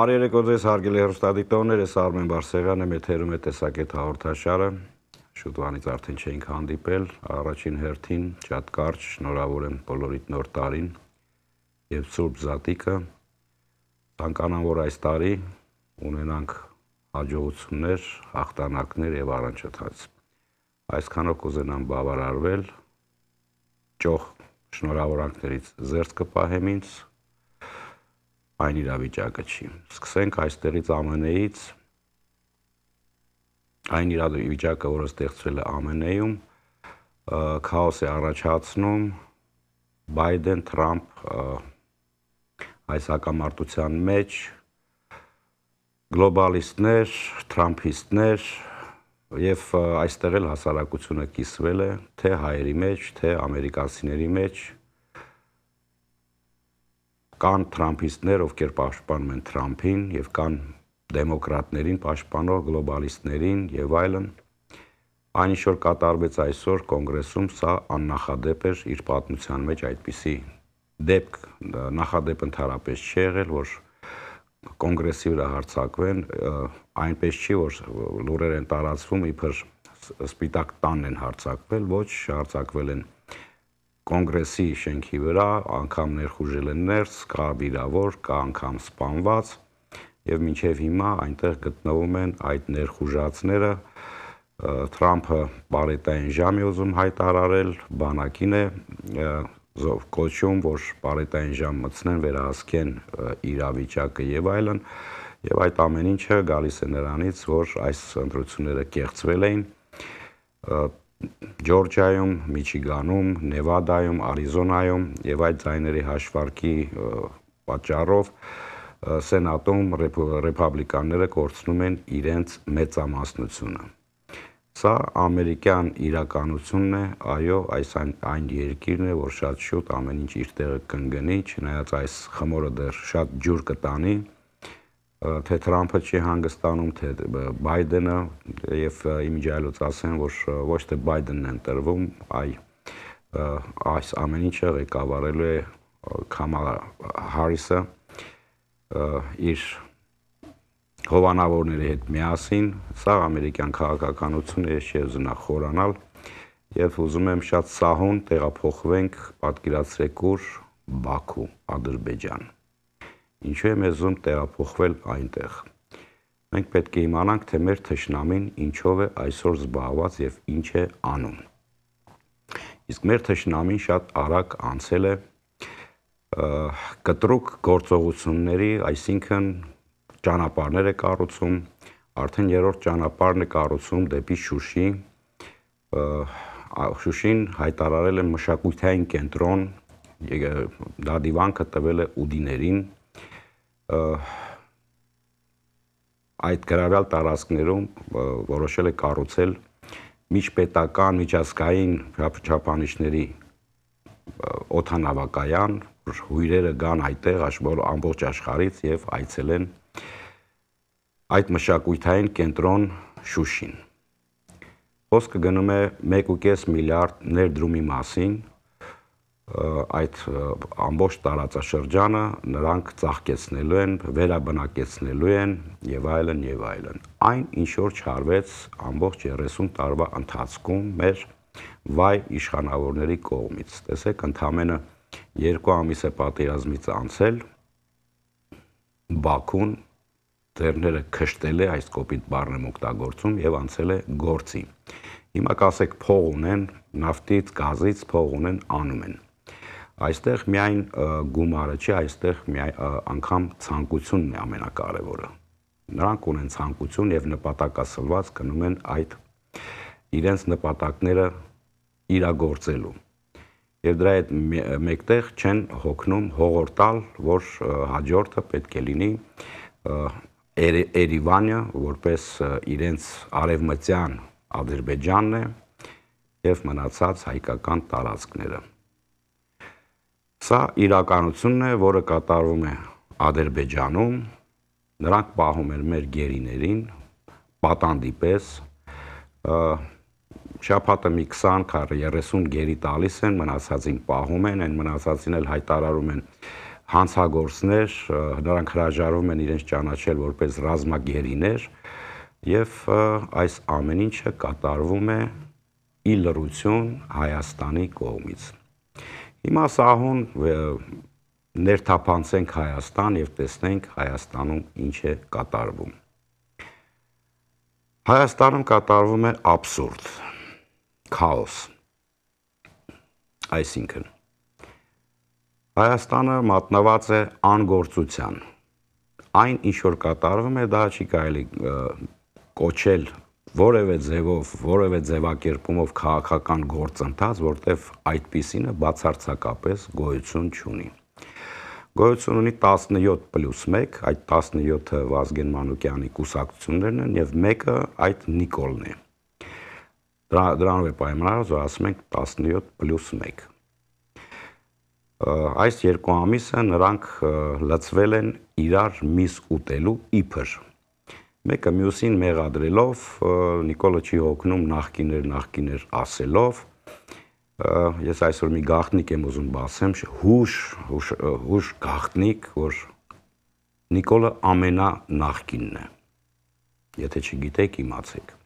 Բարերեկո ձեզ հարգելի հեռուստադիտողներ, ես Արմեն Բարսեղյանն եմ, եթերում է տեսակետ հաղորդաշարը։ Շուտվանից արդեն չենք հանդիպել, առաջին հերթին շատ կարճ շնորհավոր եմ բոլորիդ նոր տարին եւ Սուրբ Զատիկը։ Ցանկանամ, որ այս տարի ունենանք հաջողություններ, հաղթանակներ եւ առանջատած։ Այսքանով կուզենամ բավարարվել ճոխ շնորհավորանքներից զերծ կպահեմ ինձ այն իրավիճակը չի։ Սկսենք այստեղից ԱՄՆ-ից։ Այն իրավիճակը, որը ստեղծվել է ԱՄՆ-ում, քաոս է առաջացնում Բայդեն, Թրամփ այս հակամարտության մեջ գլոբալիստներ, թրամփիստներ եւ այստեղ էլ հասարակությունը կիսվել է թե հայերի մեջ, թե ամերիկացիների մեջ, մեջ կան թրամփիստներ, ովքեր պաշտպանում են Թրամփին եւ կան դեմոկրատներին, պաշտպանող գլոբալիստներին եւ այլն։ Այն ինչ որ կատարվեց այսօր կոնգրեսում, սա աննախադեպ էր իր պատմության մեջ այդպիսի դեպք նախադեպ ընդհանրապես չի եղել, որ կոնգրեսի վրա հարցակվեն, այնպես չի, որ լուրեր են տարածվում, իբր սպիտակ տանն են հարցակվել, ոչ, հարցակվել են կոնգրեսի շենքի վրա, անգամ ներխուժել են ներս, կա վիրավոր, կա անգամ սպանված եւ մինչեւ հիմա այնտեղ գտնվում են այդ ներխուժածները Թրամփը բարետային ժամ է ուզում հայտարարել, բանակին է զով կոչում, որ բարետային ժամ մտցնեն, վերահսկեն իրավիճակը եւ այլն, եւ այդ ամեն ինչը գալիս է նրանից, որ այս ընտրությունները կեղծվել էին Ջորջիայում, Միչիգանում, Նևադայում, Արիզոնայում եւ այդ ձայների հաշվարկի պատճառով սենատում ռեպուբլիկանները կորցնում են իրենց մեծամասնությունը։ Սա ամերիկյան իրականությունն է, այո, այս այն, այն երկիրն է, որ շատ շուտ ամեն ինչ իր տեղը կընկնի, չնայած այս խմորը դեռ շատ ջուր կտանի, թե Թրամփը չի հանգստանում, թե Բայդենը եւ իմիջայլոց ասեն, որ ոչ թե Բայդենն են տրվում, այ այս ամեն ինչը ղեկավարելու է Կամալա Հարիսը իր հովանավորների հետ միասին, սա ամերիկյան քաղաքականությունն է, ես չեմ զնա խորանալ եւ ուզում եմ շատ սահուն տեղափոխվենք պատկերացրեք ուր Բաքու, Ադրբեջան ինչու է մեզ ուզում տեղափոխվել այնտեղ։ Մենք պետք է իմանանք, թե մեր թշնամին ինչով է այսօր զբաղված եւ ինչ է անում։ Իսկ մեր թշնամին շատ արագ անցել է կտրուկ գործողությունների, այսինքն ճանապարհներ է կառուցում, արդեն երրորդ ճանապարհն է կառուցում դեպի Շուշի։ Շուշին հայտարարել է մշակութային կենտրոն, դա դիվանքը տվել է ուդիներին այդ գրավյալ տարածքներում որոշել է կառուցել միջպետական միջազգային չափանիշների օթանավակայան, որ հյուրերը գան այդտեղ աշխոր ամբողջ աշխարից եւ այցելեն այդ մշակույթային կենտրոն Շուշին։ Խոսքը գնում է 1.5 միլիարդ ներդրումի մասին, այդ ամբողջ տարածաշրջանը նրանք ծաղկեցնելու են, վերաբնակեցնելու են եւ այլն եւ այլն։ Այն ինչ որ չարվեց ամբողջ 30 տարվա ընթացքում մեր վայ իշխանավորների կողմից։ Տեսեք, ընդամենը 2 ամիս է պատերազմից անցել Բաքուն դերները քշտել է այս կոպիտ բառն եմ օգտագործում եւ անցել է գործի։ Հիմա կասեք փող ունեն, նավթից, գազից փող ունեն, անում են։ Այստեղ միայն գումարը չի, այստեղ միայն անգամ ցանկությունն է ամենակարևորը։ Նրանք ունեն ցանկություն եւ նպատակասլված գնում են այդ իրենց նպատակները իրագործելու։ Եվ դրա հետ մեկտեղ չեն հոգնում հողորտալ, որ հաջորդը պետք է լինի Երևանը, որպես իրենց արևմտյան Ադրբեջանն է եւ մնացած հայկական տարածքները։ Սա իրականությունն է, որը կատարվում է Ադրբեջանում, նրանք պահում են մեր գերիներին, պատանդի պես, շապատը մի 20 քար 30 գերի տալիս են, մնացածին պահում են, այն մնացածին էլ հայտարարում են հանցագործներ, նրանք հրաժարվում են իրենց ճանաչել որպես ռազմագերիներ եւ այս ամեն ինչը կատարվում է ի լրություն Հայաստանի կողմից։ Հիմա սահուն ներթափանցենք Հայաստան եւ տեսնենք Հայաստանում ինչ է կատարվում։ Հայաստանում կատարվում է абսուրդ, քաոս։ Այսինքն Հայաստանը մատնված է անգործության։ Այն ինչ որ կատարվում է, դա չի կարելի կոչել որևէ ձևով, որևէ ձևակերպումով քաղաքական գործընթաց, որտեվ այդպիսինը բացարձակապես գոյություն չունի։ Գոյություն ունի 17+1, այդ 17-ը Վազգեն Մանուկյանի կուսակցություններն են եւ մեկը այդ Նիկոլն է։ Դրա դրանով է պայմանավորված, որ ասում ենք 17+1։ Այս երկու ամիսը նրանք լծվել են իրար միս ուտելու իբր մեկը մյուսին մեղադրելով Նիկոլը չի հոգնում նախկիներ նախկիներ ասելով ես այսօր մի գաղտնիք եմ ուզում բացեմ հուշ հուշ հուշ գաղտնիք որ Նիկոլը ամենա նախկինն է եթե չգիտեք իմացեք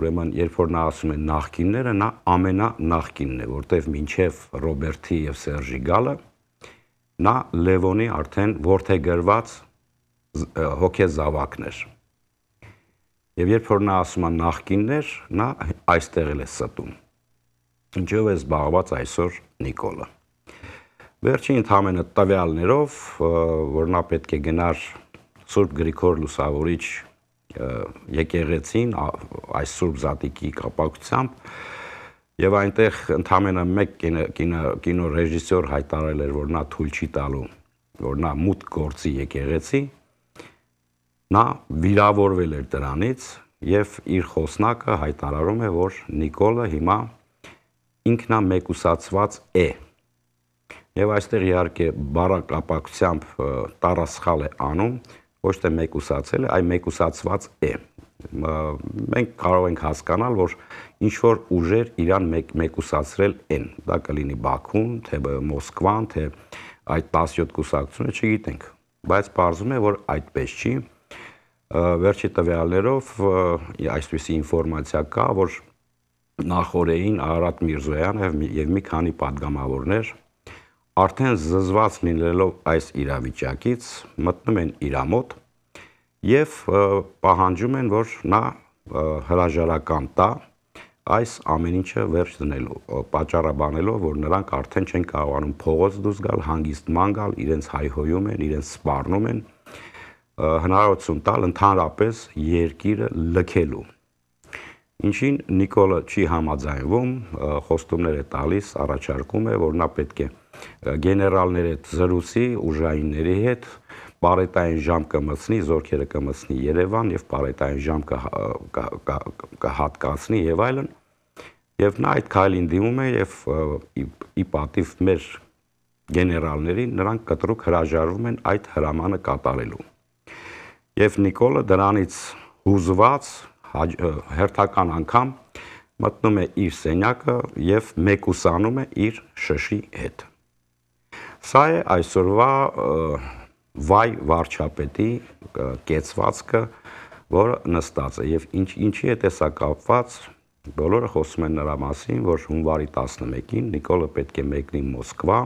Ուրեմն, երբ որ նա ասում է նախկինները, նա ամենա նախկինն է, որտեվ մինչև Ռոբերտի եւ Սերժի գալը նա Լևոնի արդեն որթե գրված հոգեզավակն էր։ Եվ երբ որ նա ասում է նախկիններ, նա այստեղ էլ է ստում։ Ինչով է զբաղված այսօր Նիկոլը։ Վերջին ընդհանրը տվյալներով, որ նա պետք է գնար Սուրբ Գրիգոր Լուսավորիչ եկեղեցին այս Սուրբ Զատիկի կապակցությամբ Եվ այնտեղ ընդամենը մեկ կինո կինո ռեժիսոր հայտարարել էր, որ նա թույլ չի տալու, որ նա մուտք գործի եկեղեցի, եկ Նա վիրավորվել էր դրանից եւ իր խոսնակը հայտարարում է, որ Նիկոլը հիմա ինքնա մեկուսացված է։ Եվ այստեղ իհարկե բարակապակցությամբ տարասխալ է անում, ոչ թե մեկուսացել է, այլ մեկուսացված է։ Մենք կարող ենք հասկանալ, որ ինչ որ ուժեր Իրան մեկ մեկուսացրել են։ Դա կլինի Բաքուն, թե Մոսկվան, թե այդ 17 կուսակցությունը, չգիտենք, բայց բարձում է, որ այդպես չի։ Վերջի տվյալներով այսպիսի ինֆորմացիա կա, որ նախորդին Արադ Միրզոյան եւ մի քանի падգամավորներ արդեն զզված լինելով այս իրավիճակից մտնում են իրամոտ եւ պահանջում են, որ նա հրաժարական տա այս ամեն ինչը վերջ դնելու, պատճառաբանելով, որ նրանք արդեն չեն կարողանում փողոց դուրս գալ, հանգիստ ման գալ, իրենց հայհոյում են, իրենց սպառնում են, իրենց հնարավորություն տալ ընդհանրապես երկիրը լքելու։ Ինչին Նիկոլը չի համաձայնվում, խոստումներ է տալիս, առաջարկում է, որ նա պետք է գեներալների հետ զրուցի, ուժայինների հետ, բարետային ժամ կմցնի, զորքերը կմցնի Երևան եւ բարետային ժամ կհատկացնի եւ այլն։ Եվ նա այդ քայլին դիմում է եւ ի պատիվ մեր գեներալներին նրանք կտրուկ հրաժարվում են այդ հրամանը կատարելու։ Եվ Նիկոլը դրանից հուզված հերթական անգամ մտնում է իր սենյակը եւ մեկուսանում է իր շշի հետ։ Սա է այսօրվա վայ վարչապետի կեցվածքը, որը նստած է եւ ինչ ինչի է տեսա կապված բոլորը խոսում են նրա մասին, որ հունվարի 11-ին Նիկոլը պետք է մեկնի Մոսկվա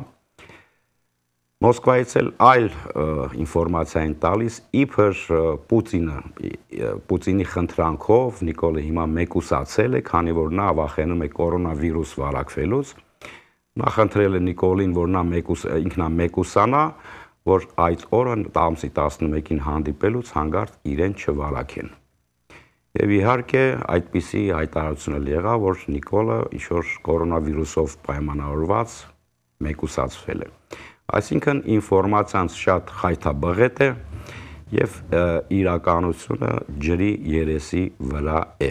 Մոսկվայից էլ այլ ինֆորմացիա են տալիս իբր Պուտինը Պուտինի խնդրանքով Նիկոլը հիմա մեկուսացել է, քանի որ նա վախենում է կորոնավիրուս վարակվելուց։ Նա խնդրել է Նիկոլին, որ նա մեկուս ինքնա մեկուսանա, որ այդ օրը ամսի 11-ին հանդիպելուց հանգարտ իրեն չվարակեն։ Եվ իհարկե այդպիսի հայտարարություն էլ եղա, որ Նիկոլը ինչ որ կորոնավիրուսով պայմանավորված մեկուսացվել է։ Այսինքն ինֆորմացիան շատ խայթաբղետ է եւ իրականությունը ջրի երեսի վրա է։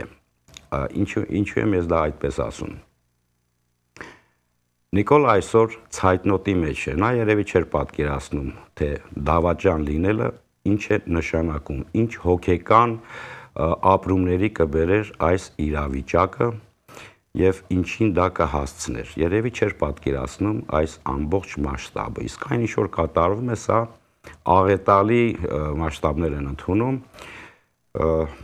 Ինչու ինչու եմ ես դա այդպես ասում։ Նիկոլ այսօր ցայտնոտի մեջ է։ Նա երևի չէր պատկերացնում, թե դավաճան լինելը ինչ է նշանակում, ինչ հոգեկան ապրումների կբերեր այս իրավիճակը եւ ինչին դա կհասցներ։ Երևի չէր պատկերացնում այս ամբողջ մասշտաբը։ Իսկ այն ինչ որ կատարվում է, սա աղետալի մասշտաբներ են ընդունում։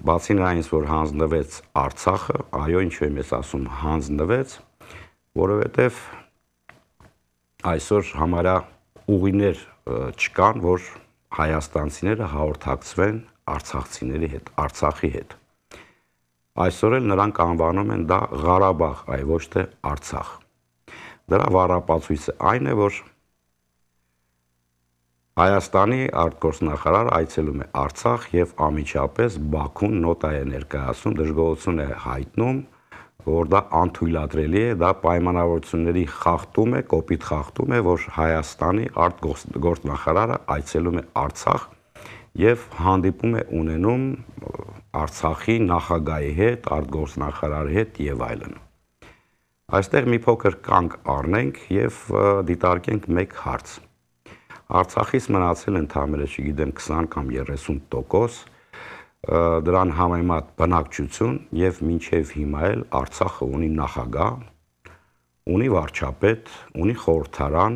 Բացի նրանից, որ հանձնվեց Արցախը, այո, ինչու եմ ես ասում հանձնվեց, որովհետեւ այսօր համարա ուղիներ չկան, որ հայաստանցիները հաղորդակցվեն արցախցիների հետ, Արցախի հետ։ Այսօր էլ նրանք անվանում են դա Ղարաբաղ, այ ոչ թե Արցախ։ Դրա վառապացույցը այն է, որ Հայաստանի արտգործնախարար այցելում է Արցախ եւ ամիջապես Բաքուն նոտա է ներկայացնում, դժգոհություն է հայտնում, որ դա անթույլատրելի է, դա պայմանավորությունների խախտում է, կոպիտ խախտում է, որ Հայաստանի արտգործնախարարը այցելում է Արցախ եւ հանդիպում է ունենում Արցախի նախագահի հետ, արտգործնախարարի հետ եւ այլն։ Այստեղ մի փոքր կանգ առնենք եւ դիտարկենք մեկ հարց։ Արցախից մնացել են թամերը, չգիտեմ, 20 կամ 30% դրան համեմատ բնակչություն եւ մինչեւ հիմա էլ Արցախը ունի նախագահ, ունի վարչապետ, ունի խորհրդարան,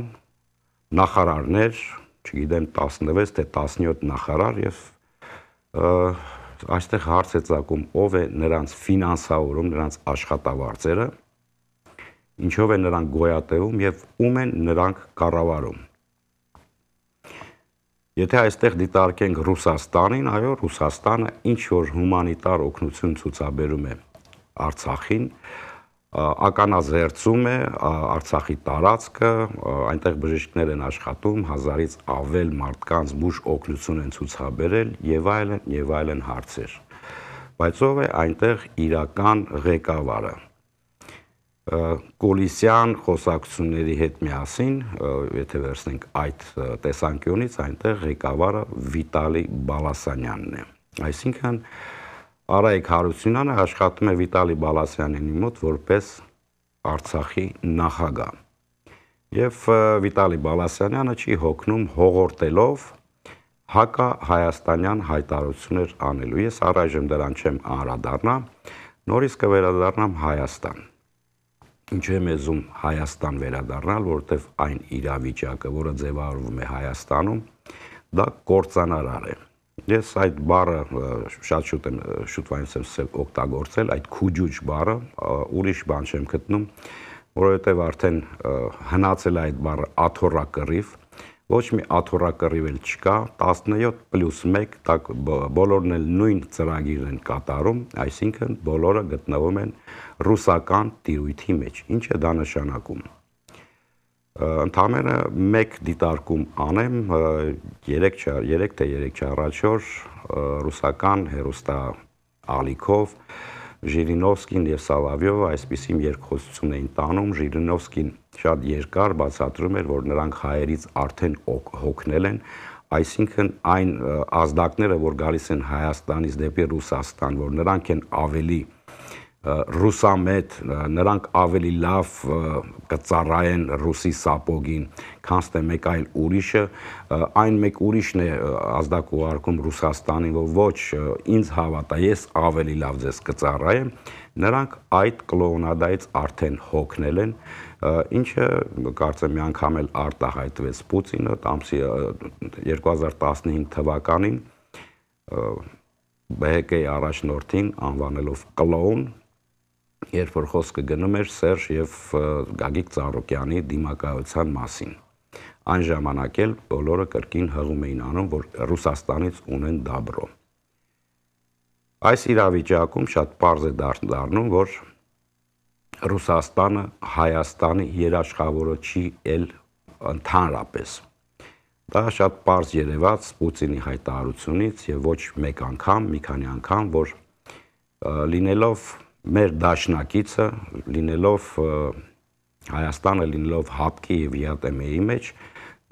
նախարարներ, չգիտեմ 16 թե 17 նախարար եւ այստեղ հարց է ցակում ով է նրանց ֆինանսավորում նրանց աշխատավարձերը ինչով է նրանք գոյատևում եւ ում են նրանք կառավարում Եթե այստեղ դիտարկենք Ռուսաստանին, այո, Ռուսաստանը ինչ որ հումանիտար օգնություն ցուցաբերում է Արցախին, ականազերծում է Արցախի տարածքը, այնտեղ բժիշկներ են աշխատում, հազարից ավել մարդկանց բուժ օգնություն են ցուցաբերել եւ այլն եւ այլն հարցեր։ Բայց ով է այնտեղ իրական ղեկավարը։ Կոլիսյան խոսակցությունների հետ միասին, եթե վերցնենք այդ տեսանկյունից, այնտեղ ղեկավարը Վիտալի Բալասանյանն է։ Այսինքն, Արայիկ Հարությունյանը աշխատում է Վիտալի Բալասյանյանի մոտ որպես Արցախի նախագահ։ Եվ Վիտալի Բալասյանյանը չի հոգնում հողորտելով հակա-հայաստանյան հայտարարություններ անելու։ Ես առայժմ դրան չեմ անդրադառնա, նորից կվերադառնամ Հայաստան։ Ինչու եմ եզում Հայաստան վերադառնալ, որովհետև այն իրավիճակը, որը ձևավորվում է Հայաստանում, դա կործանարար է։ Ես այդ բառը շատ շուտ եմ շուտվանից եմ սկսել օգտագործել, այդ քուջուջ բառը, ուրիշ բան չեմ գտնում, որովհետև արդեն հնացել այդ բառը աթորակռիվ, ոչ մի աթորակռիվ էլ չկա, 17+1 տակ բոլորն էլ նույն ծրագիրն են կատարում, այսինքն բոլորը գտնվում են ռուսական տիրույթի մեջ։ Ինչ է դա նշանակում։ Ընդամենը մեկ դիտարկում անեմ 3 չար, 3 թե 3 չառաջոր ռուսական հերոստա ալիքով Ժիրինովսկին եւ Սալավյովը այսպիսի երկխոսություն էին տանում։ Ժիրինովսկին շատ երկար բացատրում էր, որ նրանք հայերից արդեն հոգնել են, այսինքն այն ազդակները, որ գալիս են Հայաստանից դեպի Ռուսաստան, որ նրանք են ավելի ռուսամետ, նրանք ավելի լավ կծառայեն ռուսի սապոգին, քան թե մեկ այլ ուրիշը, այն մեկ ուրիշն է ազդակ ուղարկում Ռուսաստանին, որ ոչ, ինձ հավատա, ես ավելի լավ ձեզ կծառայեմ, նրանք այդ կլոնադայից արդեն հոգնել են, ինչը կարծեմ մի անգամ էլ արտահայտվեց Պուտինը ամսի 2015 թվականին բհԿ-ի առաջնորդին անվանելով կլոուն, երբ որ խոսքը գնում էր Սերժ եւ Գագիկ Ծառոկյանի դիմակայության մասին։ Այն ժամանակ էլ բոլորը կրկին հղում էին անում, որ Ռուսաստանից ունեն դաբրո։ Այս իրավիճակում շատ པարզ է դառնում, որ Ռուսաստանը Հայաստանի երաշխավորը չի էլ ընդհանրապես։ Դա շատ པարզ երևաց Պուտինի հայտարարությունից եւ ոչ մեկ անգամ, մի քանի անգամ, որ լինելով մեր դաշնակիցը լինելով Հայաստանը լինելով հապկի եւ ԵԱՏՄ-ի մեջ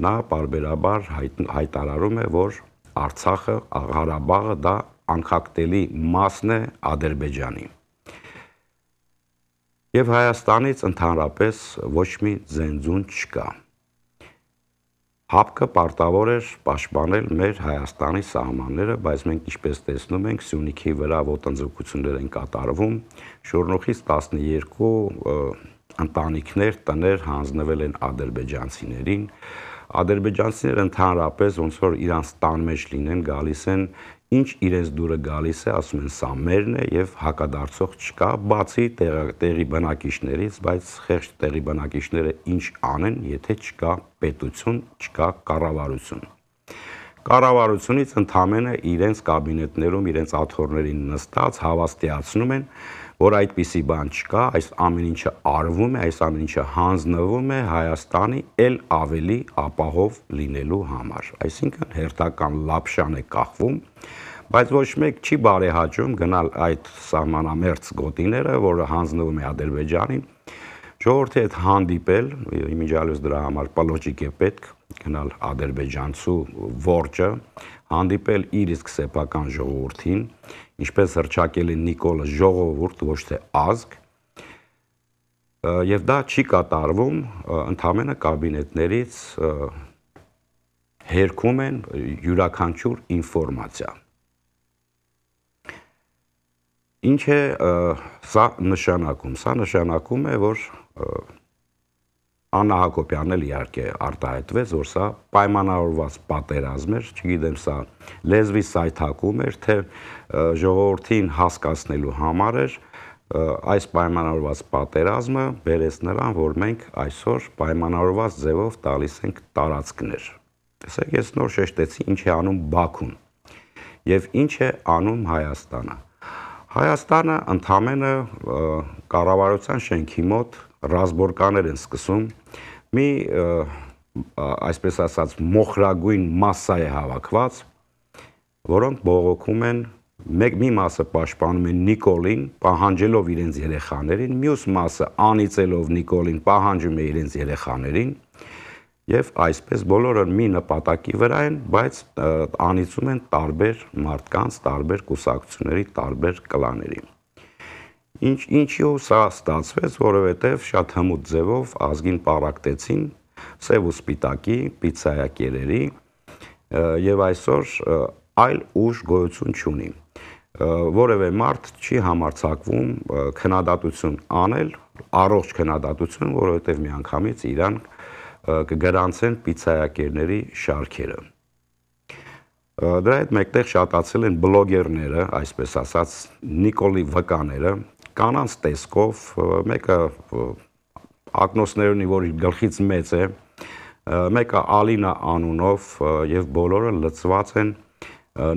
նա բարբերաբար հայտ, հայտարարում է, որ Արցախը, Ղարաբաղը դա անկախտելի մասն է Ադրբեջանի։ Եվ Հայաստանից ընդհանրապես ոչ մի ձենձուն չկա։ Հապկը պարտավոր էր պաշտպանել մեր Հայաստանի սահմանները, բայց մենք ինչպես տեսնում ենք, Սյունիքի վրա ոտնձգություններ են կատարվում։ Շորնոխից 12 ընտանիքներ, տներ հանձնվել են ադրբեջանցիներին։ Ադրբեջանցիները ընդհանրապես ոնց որ իրանց տան մեջ լինեն, գալիս են ինչ իրենց դուրը գալիս է, ասում են սա մերն է եւ հակադարձող չկա, բացի տեղի բնակիչներից, բայց խեղճ տեղի բնակիչները ինչ անեն, եթե չկա պետություն, չկա կառավարություն։ Կառավարությունից ընդամենը իրենց կաբինետներում, իրենց աթոռներին նստած հավաստիացնում են, որ այդպիսի բան չկա, այս ամեն ինչը արվում է, այս ամեն ինչը հանձնվում է Հայաստանի ել ավելի ապահով լինելու համար։ Այսինքն հերթական լապշան է կախվում բայց ոչ մեկ չի բարեհաճում գնալ այդ սահմանամերձ գոտիները, որը հանձնվում է Ադրբեջանին։ Չորրորդի հետ հանդիպել, իմիջալյուս դրա համար պլոջիկ է պետք գնալ ադրբեջանցու ворճը, հանդիպել իր իսկ սեփական ժողովրդին, ինչպես հրճակել է Նիկոլը ժողովուրդ, ոչ թե ազգ, եւ դա չի կատարվում ընդհանրը կաբինետներից հերքում են յուրաքանչյուր ինֆորմացիա Ինչ է սա նշանակում։ Սա նշանակում է, որ Աննա Հակոբյանն էլ իհարկե արտահայտվեց, որ սա պայմանավորված պատերազմ էր, չգիտեմ սա լեզվի սայթակում էր, թե ժողովրդին հասկացնելու համար էր, այս պայմանավորված պատերազմը բերեց նրան, որ մենք այսօր պայմանավորված ձևով տալիս ենք տարածքներ։ Տեսեք, ես նոր շեշտեցի ինչ է անում Բաքուն եւ ինչ է անում Հայաստանը։ Հայաստանը ընդամենը կառավարության շենքի մոտ ռազմորկաներ են սկսում։ Մի այսպես ասած մոխրագույն մասսա է հավաքված, որոնք բողոքում են մեկ մի մասը պաշտպանում են Նիկոլին, պահանջելով իրենց երեխաներին, մյուս մասը անիծելով Նիկոլին, պահանջում է իրենց երեխաներին։ Եվ այսպես բոլորը մի նպատակի վրա են, բայց անիծում են տարբեր մարդկանց, տարբեր կուսակցությունների, տարբեր կլաների։ Ինչ ինչիով սա ստացվեց, որովհետև շատ հմուտ ձևով ազգին պարակտեցին սև ու սպիտակի, պիցայակերերի եւ այսօր այլ ուժ գոյություն չունի։ Որևէ մարդ չի համարցակվում քննադատություն անել, առողջ քննադատություն, որովհետև միանգամից իրանք կգրանցեն պիցայակերների շարքերը։ Դրա հետ մեկտեղ շատացել են բլոգերները, այսպես ասած, Նիկոլի վկաները, կանանց տեսքով, մեկը ակնոսներ ունի, որ գլխից մեծ է, մեկը Ալինա անունով եւ բոլորը լծված են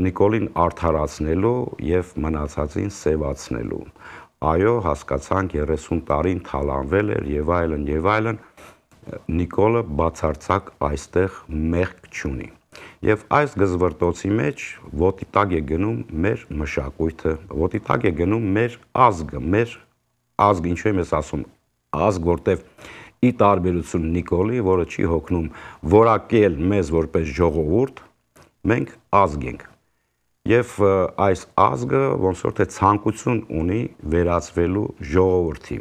Նիկոլին արթարացնելու եւ մնացածին սևացնելու։ Այո, հասկացանք 30 տարին թալանվել էր եւ այլն եւ այլն, այլն Նիկոլը բացարձակ այստեղ մեղք չունի։ Եվ այս գզվրտոցի մեջ ոտիտակ է գնում մեր մշակույթը, ոտիտակ է գնում մեր ազգը, մեր ազգ, ինչու եմ ես ասում, ազգ, որտև ի տարբերություն Նիկոլի, որը չի հոգնում որակել մեզ որպես ժողովուրդ, մենք ազգ ենք։ Եվ այս ազգը ոնց որ թե ցանկություն ունի վերածվելու ժողովրդի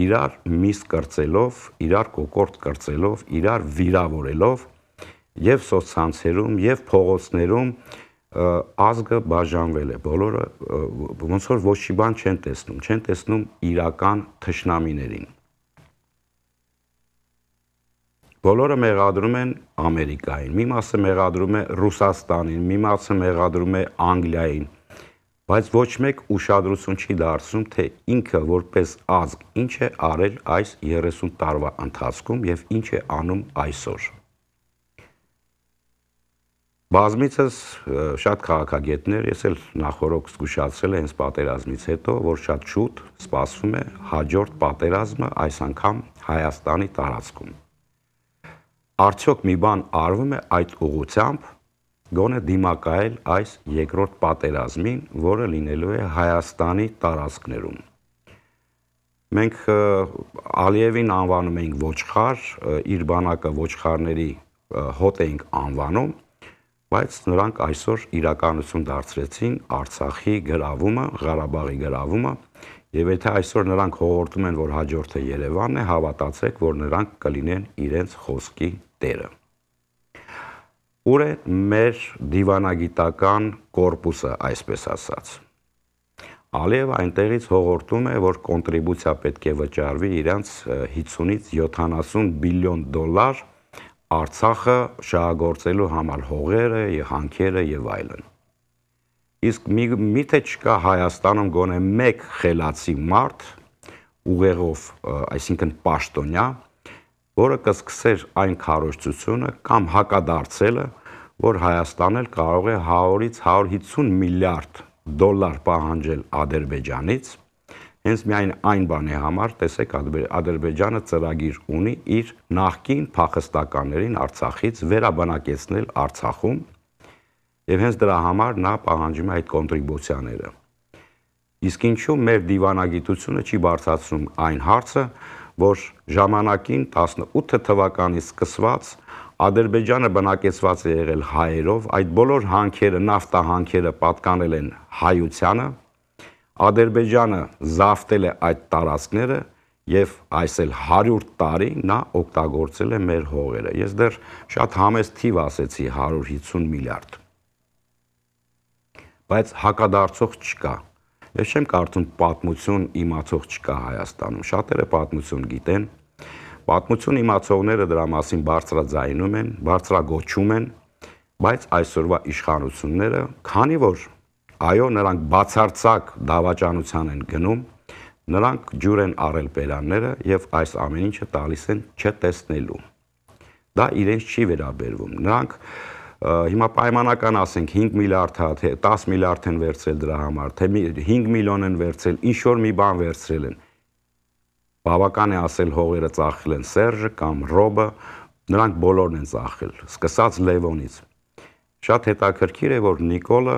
իրար միս կրծելով, իրար կոկորտ կրծելով, իրար վիրավորելով եւ սոցցանցերում եւ փողոցներում ազգը բաժանվել է բոլորը ոնց որ ոչ մի բան չեն տեսնում, չեն տեսնում իրական թշնամիներին։ Բոլորը մեղադրում են Ամերիկային, մի մասը մեղադրում է Ռուսաստանին, մի մասը մեղադրում է Անգլիային, բայց ոչ մեկ ուշադրություն չի դարձնում, թե ինքը որպես ազգ ինչ է արել այս 30 տարվա ընթացքում եւ ինչ է անում այսօր։ Բազմիցս շատ քաղաքագետներ, ես էլ նախորոք զգուշացրել եմ հենց պատերազմից հետո, որ շատ շուտ սպասվում է հաջորդ պատերազմը այս անգամ Հայաստանի տարածքում։ Արդյոք մի բան արվում է այդ ուղությամբ, գոնե դիմակայել այս երկրորդ պատերազմին, որը լինելու է Հայաստանի տարածքներում։ Մենք Ալիևին անվանում էինք ոչխար, իր բանակը ոչխարների հոտ էինք անվանում, բայց նրանք այսօր իրականություն դարձրեցին Արցախի գրավումը, Ղարաբաղի գրավումը, եւ եթե այսօր նրանք հողորտում են, որ հաջորդը Երևանն է, հավատացեք, որ նրանք կլինեն իրենց խոսքի տերը։ Ուր է մեր դիվանագիտական կորպուսը, այսպես ասած։ Ալիև այնտեղից հողորդում է, որ կոնտրիբուցիա պետք է վճարվի իրանց 50-ից 70 բիլիոն դոլար Արցախը շահագործելու համար հողերը եւ հանքերը եւ այլն։ Իսկ մի, միթե չկա Հայաստանում գոնե մեկ խելացի մարդ, ուղեղով, այսինքն պաշտոնյա, որը կսկսեր այն քարոշցությունը կամ հակադարձելը, որ Հայաստանը կարող է 100-ից 150 միլիարդ դոլար պահանջել Ադրբեջանից։ Հենց միայն այն բանի համար, տեսեք, Ադրբեջանը ծրագիր ունի իր նախկին փախստականներին Արցախից վերաբանակեցնել Արցախում, եւ հենց դրա համար նա պահանջում է այդ կոնտրիբուցիաները։ Իսկ ինչու մեր դիվանագիտությունը չի բարձրացնում այն հարցը, որ ժամանակին 18 թվականի սկսված Ադրբեջանը բնակեցված է եղել հայերով, այդ բոլոր հանքերը, նավտահանքերը պատկանել են հայությանը, Ադրբեջանը զավտել է այդ տարածքները եւ այս էլ 100 տարի նա օգտագործել է մեր հողերը։ Ես դեռ շատ համես թիվ ասեցի 150 միլիարդ։ Բայց հակադարձող չկա։ Ես չեմ կարծում պատմություն իմացող չկա Հայաստանում։ Շատերը պատմություն գիտեն։ Պատմություն իմացողները դրա մասին բարձրաձայնում են, բարձրագոչում են, բայց այսօրվա իշխանությունները, քանի որ այո, նրանք բացարձակ դավաճանության են գնում, նրանք ջուր են առել բերանները եւ այս ամեն ինչը տալիս են չտեսնելու։ Դա իրենց չի վերաբերվում։ Նրանք հիմա պայմանական ասենք 5 միլիարդ հա թե 10 միլիարդ են վերցրել դրա համար, թե 5 միլիոն են վերցրել, ինչ որ մի բան վերցրել են։ Բավական է ասել հողերը ծախել են Սերժը կամ Ռոբը, նրանք բոլորն են ծախել, սկսած Լևոնից։ Շատ հետաքրքիր է, որ Նիկոլը,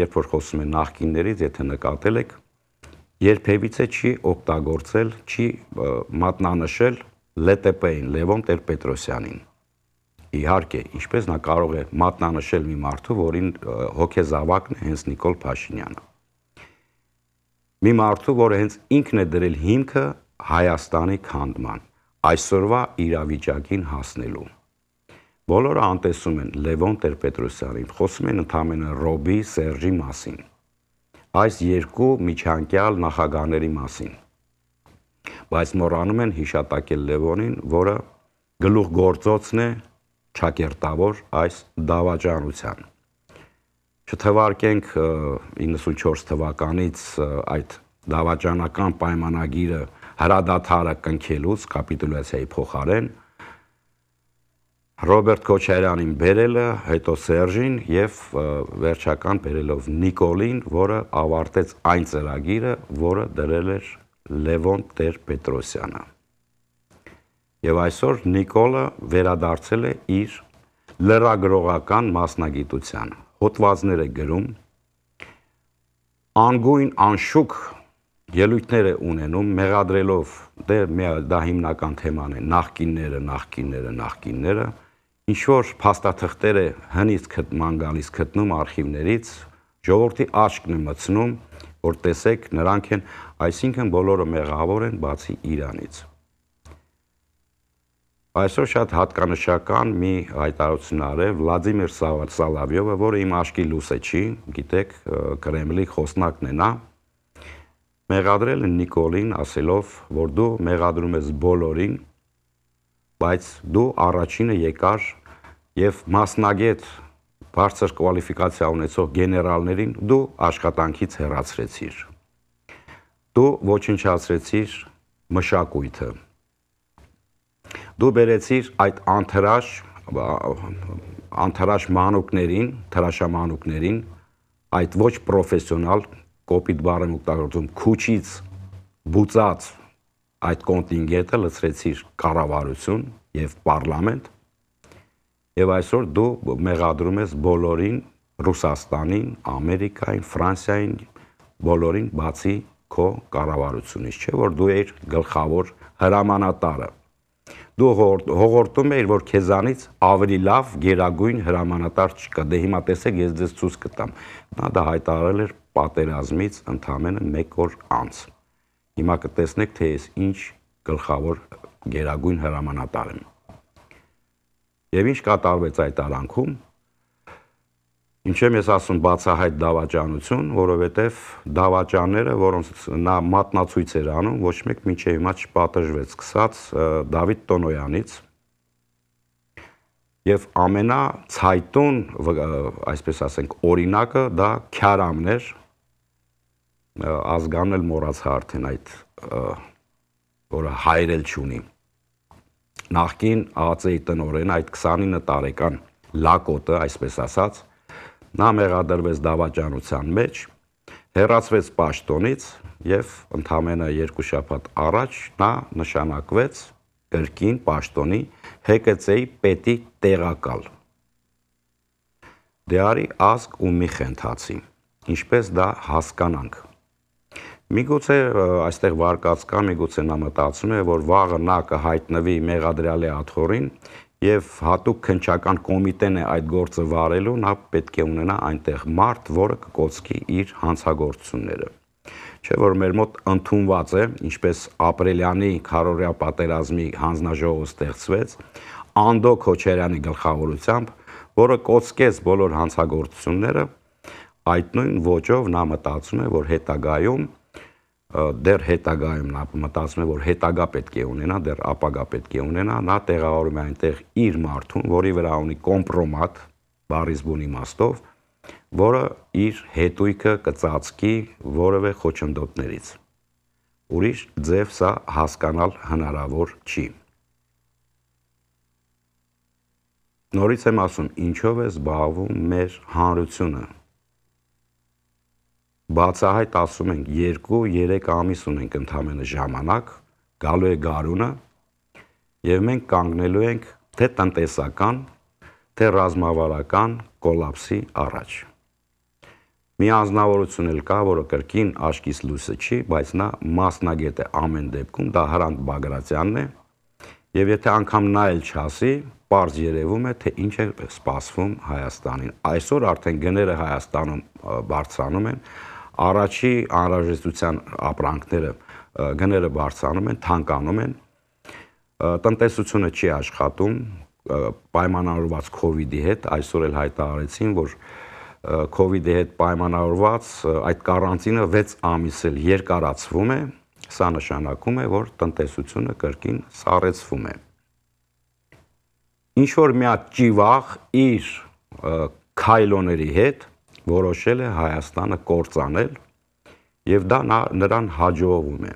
երբ որ խոսում է նախկիններից, եթե նկատել եք, երբևիցե չի օգտագործել, չի մատնանշել ԼՏՊ-ին, Լևոն Տեր-Պետրոսյանին իհարկե, ինչպես նա կարող է մատնանշել մի մարդու, որին հոգեզավակն է հենց Նիկոլ Փաշինյանը։ Մի մարդու, որը հենց ինքն է դրել հիմքը Հայաստանի քանդման, այսօրվա իրավիճակին հասնելու։ Բոլորը անտեսում են Լևոն Տեր-Պետրոսյանին, խոսում են ընդամենը Ռոբի Սերժի մասին։ Այս երկու միջանկյալ նախագաների մասին։ Բայց մոռանում են հիշատակել Լևոնին, որը գլուխ գործոցն է ճակերտավոր այս դավաճանության։ Չթվարկենք 94 թվականից այդ դավաճանական պայմանագիրը հրադադարը կնքելուց կապիտուլյացիայի փոխարեն Ռոբերտ Քոչարյանին բերելը, հետո Սերժին եւ վերջական բերելով Նիկոլին, որը ավարտեց այն ծրագիրը, որը դրել էր Լևոն Տեր-Պետրոսյանը։ Եվ այսօր Նիկոլը վերադարձել է իր լրագրողական մասնագիտությանը։ Հոդվածներ է գրում, անգույն անշուք ելույթներ է ունենում, մեղադրելով, դե դա հիմնական թեման է, նախկինները, նախկինները, նախկինները, ինչ որ փաստաթղթեր է հնից գտման գալիս գտնում արխիվներից, ժողովրդի աչքն է մցնում, որ տեսեք, նրանք են, այսինքն բոլորը մեղավոր են բացի Իրանից։ Այսօր շատ հատկանշական մի հայտարարություն արել Վլադիմիր Սալավյովը, որը իմ աշկի լուսը չի, գիտեք, Կրեմլի խոսնակն է նա, մեղադրել են Նիկոլին ասելով, որ դու մեղադրում ես բոլորին, բայց դու առաջինը եկար եւ մասնագետ բարձր կվալիֆիկացիա ունեցող գեներալներին դու աշխատանքից հեռացրեցիր։ Դու ոչնչացրեցիր մշակույթը, դու բերեցիր այդ անթրաշ անթրաշ մանուկներին, թրաշամանուկներին այդ ոչ պրոֆեսիոնալ կոպիտ բառն օգտագործում քուչից բուծած այդ կոնտինգենտը լցրեցիր կառավարություն եւ parlament եւ այսօր դու մեղադրում ես բոլորին Ռուսաստանին, Ամերիկային, Ֆրանսիային բոլորին բացի քո կառավարությունից, չէ՞ որ դու ես գլխավոր հրամանատարը դու հողորտում էիր, որ քեզանից ավելի լավ գերագույն հրամանատար չկա։ Դե հիմա տեսեք, ես ձեզ ցույց կտամ։ Նա դա հայտարարել էր պատերազմից ընդամենը 1 օր անց։ Հիմա կտեսնեք, թե ես ինչ գլխավոր գերագույն հրամանատար եմ։ Եվ ինչ կատարվեց այդ արանքում, Ինչեմ ես ասում բացահայտ դավաճանություն, որովհետև դավաճանները, որոնց նա մատնացույց էր անում, ոչ մեկ մինչև հիմա չպատժվեց, սկսած Դավիթ Տոնոյանից, եւ ամենացայտուն այսպես ասենք օրինակը դա Քյարամն էր ազգանն էլ մոռացա արդեն այդ որը հայրել չունի նախքին ԱԱՑ-ի տնորեն այդ 29 տարեկան լակոտը այսպես ասած Նա մեղադրվեց դավաճանության մեջ, հերացվեց պաշտոնից եւ ընդամենը երկու շաբաթ առաջ նա նշանակվեց կրկին պաշտոնի ՀԿՑ-ի պետի տեղակալ։ Դարի դե ազգ ու մի խենթացի, ինչպես դա հասկանանք։ Միգուցե այստեղ վարկած կա, միգուցե նա մտածում է, որ վաղը նա կհայտնվի մեղադրյալի աթխորին եւ հատուկ քնչական կոմիտեն է այդ գործը վարելու, նա պետք է ունենա այնտեղ մարդ, որը կկոծքի իր հանցագործությունները։ Չէ որ մեր մոտ ընդունված է, ինչպես Ապրելյանի քարորյա պատերազմի հանձնաժողովը ստեղծվեց, Անդո Քոչերյանի գլխավորությամբ, որը կոծկեց բոլոր հանցագործությունները, այդ նույն ոճով նա մտածում է, որ հետագայում դեռ հետագայում նա մտածում է որ հետագա պետք է ունենա, դեռ ապագա պետք է ունենա, նա տեղավորում է այնտեղ իր մարդուն, որի վրա ունի կոմպրոմատ բառից բուն իմաստով, որը իր հետույքը կծածկի որևէ խոչընդոտներից։ Ուրիշ ձև սա հասկանալ հնարավոր չի։ Նորից եմ ասում, ինչով է զբաղվում մեր հանրությունը բացահայտ ասում ենք 2-3 ամիս ունենք ընդամենը ժամանակ, գալու է գարունը եւ մենք կանգնելու ենք թե տնտեսական, թե ռազմավարական կոլապսի առաջ։ Մի անznավորություն էլ կա, որը կրկին աշկից լույսը չի, բայց նա մասնագետ է ամեն դեպքում, դա Հրանտ Բագրատյանն է։ Եվ եթե անգամ նա էլ չասի, པարզ երևում է, թե ինչ է սպասվում Հայաստանին։ Այսօր արդեն գները Հայաստանում բարձրանում են, առաջի անհրաժեշտության ապրանքները գները բարձանում են, թանկանում են, տնտեսությունը չի աշխատում, պայմանավորված COVID-ի հետ, այսօր էլ հայտարարեցին, որ COVID-ի հետ պայմանավորված այդ կարանտինը 6 ամիս էլ երկարացվում է, սա նշանակում է, որ տնտեսությունը կրկին սառեցվում է։ Ինչ որ մի հատ ճիվախ իր քայլոների հետ որոշել է Հայաստանը կործանել եւ դա նա, նրան հաջողվում է։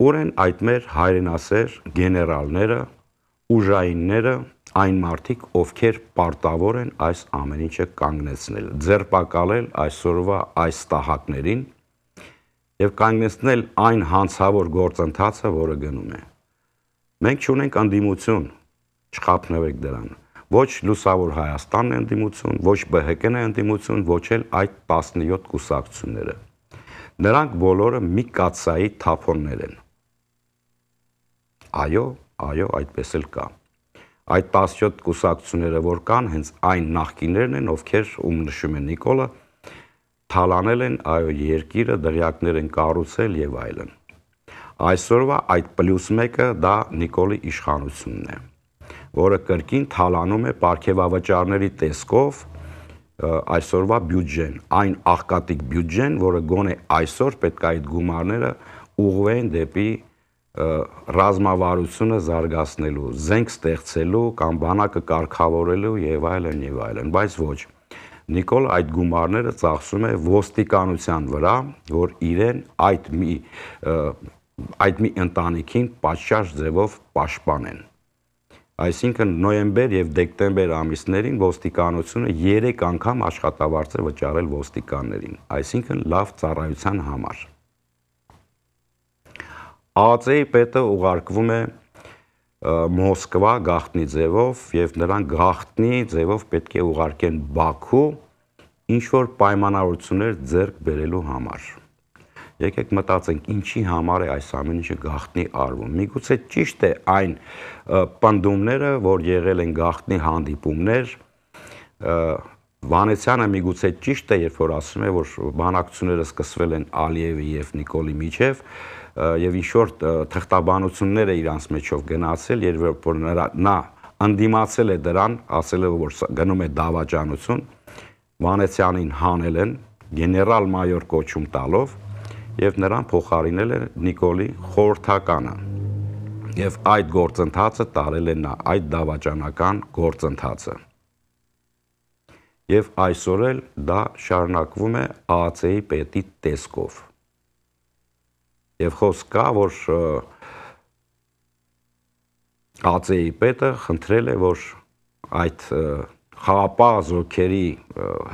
Որեն այդ մեր հայրենասեր գեներալները, ուժայինները, այն մարդիկ, ովքեր պարտավոր են այս ամեն ինչը կանգնեցնել, ձերբակալել այսօրվա այս տահակներին եւ կանգնեցնել այն հանցավոր գործընթացը, որը գնում է։ Մենք չունենք անդիմություն, չխափնվեք դրան։ Ոչ լուսավոր Հայաստանն է ընդդիմություն, ոչ ԲՀԿ-ն է ընդդիմություն, ոչ էլ այդ 17 կուսակցությունները։ Նրանք բոլորը մի կացայի թափոններ են։ Այո, այո, այդպես էլ կա։ Այդ 17 կուսակցությունները, որ կան, հենց այն նախկիներն են, ովքեր ում նշում է Նիկոլը, թալանել են այո երկիրը, դրյակներ են կառուցել եւ այլն։ Այսօրվա այդ +1-ը դա Նիկոլի իշխանությունն է որը կրկին թալանում է ապարքեվավճարների տեսքով այսօրվա բյուջեն, այն աղկատիկ բյուջեն, որը գոնե այսօր պետք է այդ գումարները ուղղվեն դեպի ռազմավարությունը զարգացնելու, զենք ստեղծելու կամ բանակը կարգավորելու եւ այլն եւ այլն, բայց ոչ։ Նիկոլ այդ գումարները ծախսում է ոստիկանության վրա, որ իրեն այդ մի այդ մի ընտանիքին պատշաճ ձևով պաշտպանեն։ Այսինքն նոյեմբեր եւ դեկտեմբեր ամիսներին ոստիկանությունը 3 անգամ աշխատավարձ է վճարել ոստիկաններին, այսինքն լավ ծառայության համար։ ԱԱԾ-ի պետը ուղարկվում է Մոսկվա գախտնի ձևով եւ նրան գախտնի ձևով պետք է ուղարկեն Բաքու ինչ որ պայմանավորություններ ձեռք բերելու համար։ Եկեք մտածենք, ինչի համար է այս ամեն ինչը գախտնի արվում։ Միգուցե ճիշտ է այն պնդումները, որ եղել են գախտնի հանդիպումներ, Վանեցյանը միգուցե ճիշտ է, երբ որ ասում է, որ բանակցությունները սկսվել են Ալիևի եւ Նիկոլի միջև, եւ ինչ որ թղթաբանությունները իրանց մեջով գնացել, երբ որ նրա նա անդիմացել է դրան, ասել է որ գնում է դավաճանություն, Վանեցյանին հանել են գեներալ մայոր կոչում տալով եւ նրան փոխարինել է Նիկոլի խորթականը։ Եվ այդ գործընթացը տարել է նա, այդ դավաճանական գործընթացը։ Եվ այսօր էլ դա շարունակվում է ԱԱՑ-ի պետի տեսքով։ Եվ խոսք կա, որ ԱԱՑ-ի պետը խնդրել է, որ այդ խաղապահ զորքերի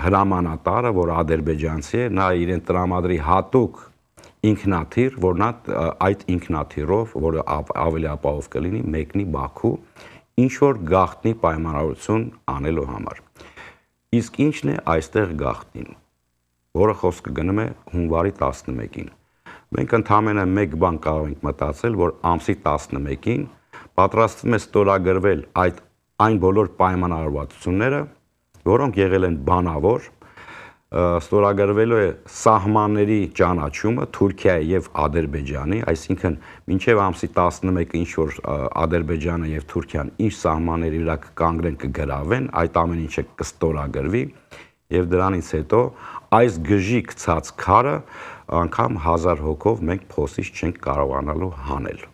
հրամանատարը, որ ադրբեջանցի է, նա իրեն տրամադրի հատուկ ինքնաթիռ, որ նա այդ ինքնաթիռով, որը ավելի ապահով կլինի, մեկնի Բաքու, ինչ որ գախտնի պայմանավորություն անելու համար։ Իսկ ինչն է այստեղ գախտնին, որը խոսքը գնում է հունվարի 11-ին։ Մենք ընդամենը մեկ բան կարող ենք մտածել, որ ամսի 11-ին պատրաստվում է ստորագրվել այդ այն բոլոր պայմանավորվածությունները, որոնք եղել են բանավոր ստորագրվելու է սահմանների ճանաչումը Թուրքիայի եւ Ադրբեջանի, այսինքն մինչեւ ամսի 11-ը ինչ որ Ադրբեջանը եւ Թուրքիան ինչ սահմանների վրա կանգնեն կգրավեն, այդ ամեն ինչը կստորագրվի եւ դրանից հետո այս գժի գցած քարը անգամ 1000 հոգով մենք փոսից չենք կարողանալու հանել։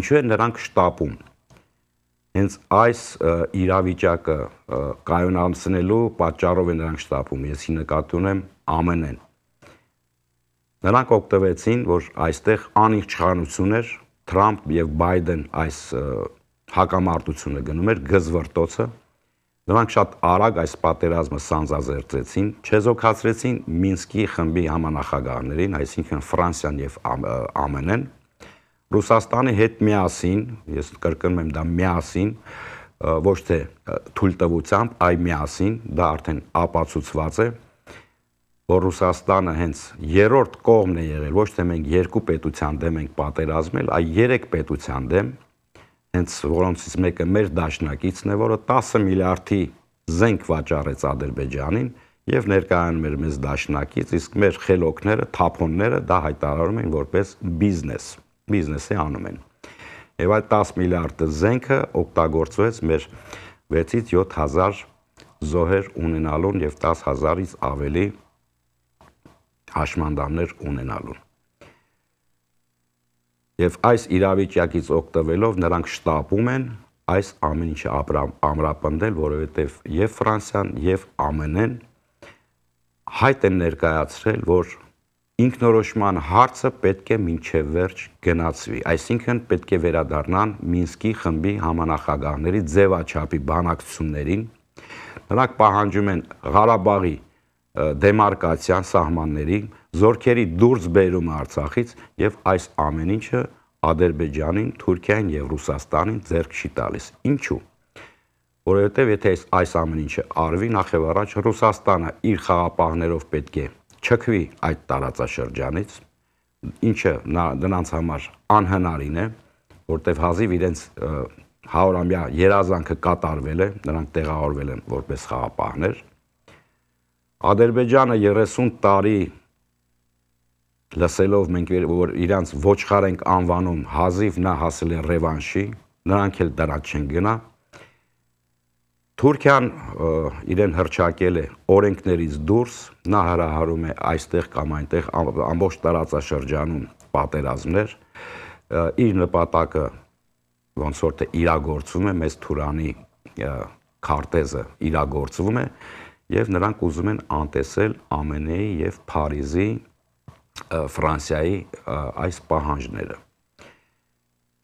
Ինչու է նրանք շտապում հենց այս իրավիճակը կայունացնելու պատճառով են նրանք շտապում։ Ես նկատի ունեմ ամենեն։ Նրանք օգտվեցին, որ այստեղ անիշխանություն էր, Թրամփ եւ Բայդեն այս հակամարտությունը գնում էր գզվրտոցը։ Նրանք շատ արագ այս պատերազմը սանձազերծեցին, չեզոքացրեցին Մինսկի խմբի համանախագահներին, այսինքն Ֆրանսիան եւ ԱՄՆ-ն, ամ, Ռուսաստանի հետ միասին, ես կրկնում եմ դա միասին, ոչ թե թույլ տվությամբ, այլ միասին, դա արդեն ապացուցված է, որ Ռուսաստանը հենց երրորդ կողմն է եղել, ոչ թե մենք երկու պետության դեմ ենք պատերազմել, այլ երեք պետության դեմ, հենց որոնցից մեկը մեր դաշնակիցն է, որը 10 միլիարդի զենք վաճառեց Ադրբեջանին եւ ներկայանում էր մեզ դաշնակից, իսկ մեր խելոքները, թափոնները դա հայտարարում են որպես բիզնես բիզնես է անում են։ Եվ այդ 10 միլիարդը զենքը օգտագործվեց մեր 6-ից 7000 զոհեր ունենալուն եւ 10000-ից ավելի հաշմանդամներ ունենալուն։ Եվ այս իրավիճակից օգտվելով նրանք շտապում են այս ամեն ինչը ամրապնդել, որովհետև եւ Ֆրանսիան, եւ ԱՄՆ-ն հայտ են ներկայացրել, որ ինքնորոշման հարցը պետք է մինչև վերջ գնացվի, այսինքն պետք է վերադառնան Մինսկի խմբի համանախագահների ձևաչափի բանակցություններին։ Նրանք պահանջում են Ղարաբաղի դեմարկացիան սահմանների, զորքերի դուրս բերումը Արցախից եւ այս ամեն ինչը Ադրբեջանին, Թուրքիային եւ Ռուսաստանին ձեռք չի տալիս։ Ինչու՞։ Որովհետեւ եթե այս, այս ամեն ինչը արվի, նախև առաջ Ռուսաստանը իր խաղապահներով պետք է չքվի այդ տարածաշրջանից, ինչը նա դրանց համար անհնարին է, որտեվ հազիվ իրենց հարյուրամյա երազանքը կատարվել է, նրանք տեղավորվել են որպես խաղապահներ։ Ադրբեջանը 30 տարի լսելով մենք որ իրանց ոչխար ենք անվանում, հազիվ նա հասել է ռևանշի, նրանք էլ դրանք չեն գնա, Թուրքիան իրեն հրճակել է օրենքներից դուրս, նա հրահարում է այստեղ կամ այնտեղ ամբողջ տարածաշրջանում պատերազմներ։ Իր նպատակը ոնց որ թե իրագործում է մեզ Թուրանի քարտեզը իրագործվում է եւ նրանք ուզում են անտեսել ԱՄՆ-ի եւ Փարիզի Ֆրանսիայի այս պահանջները։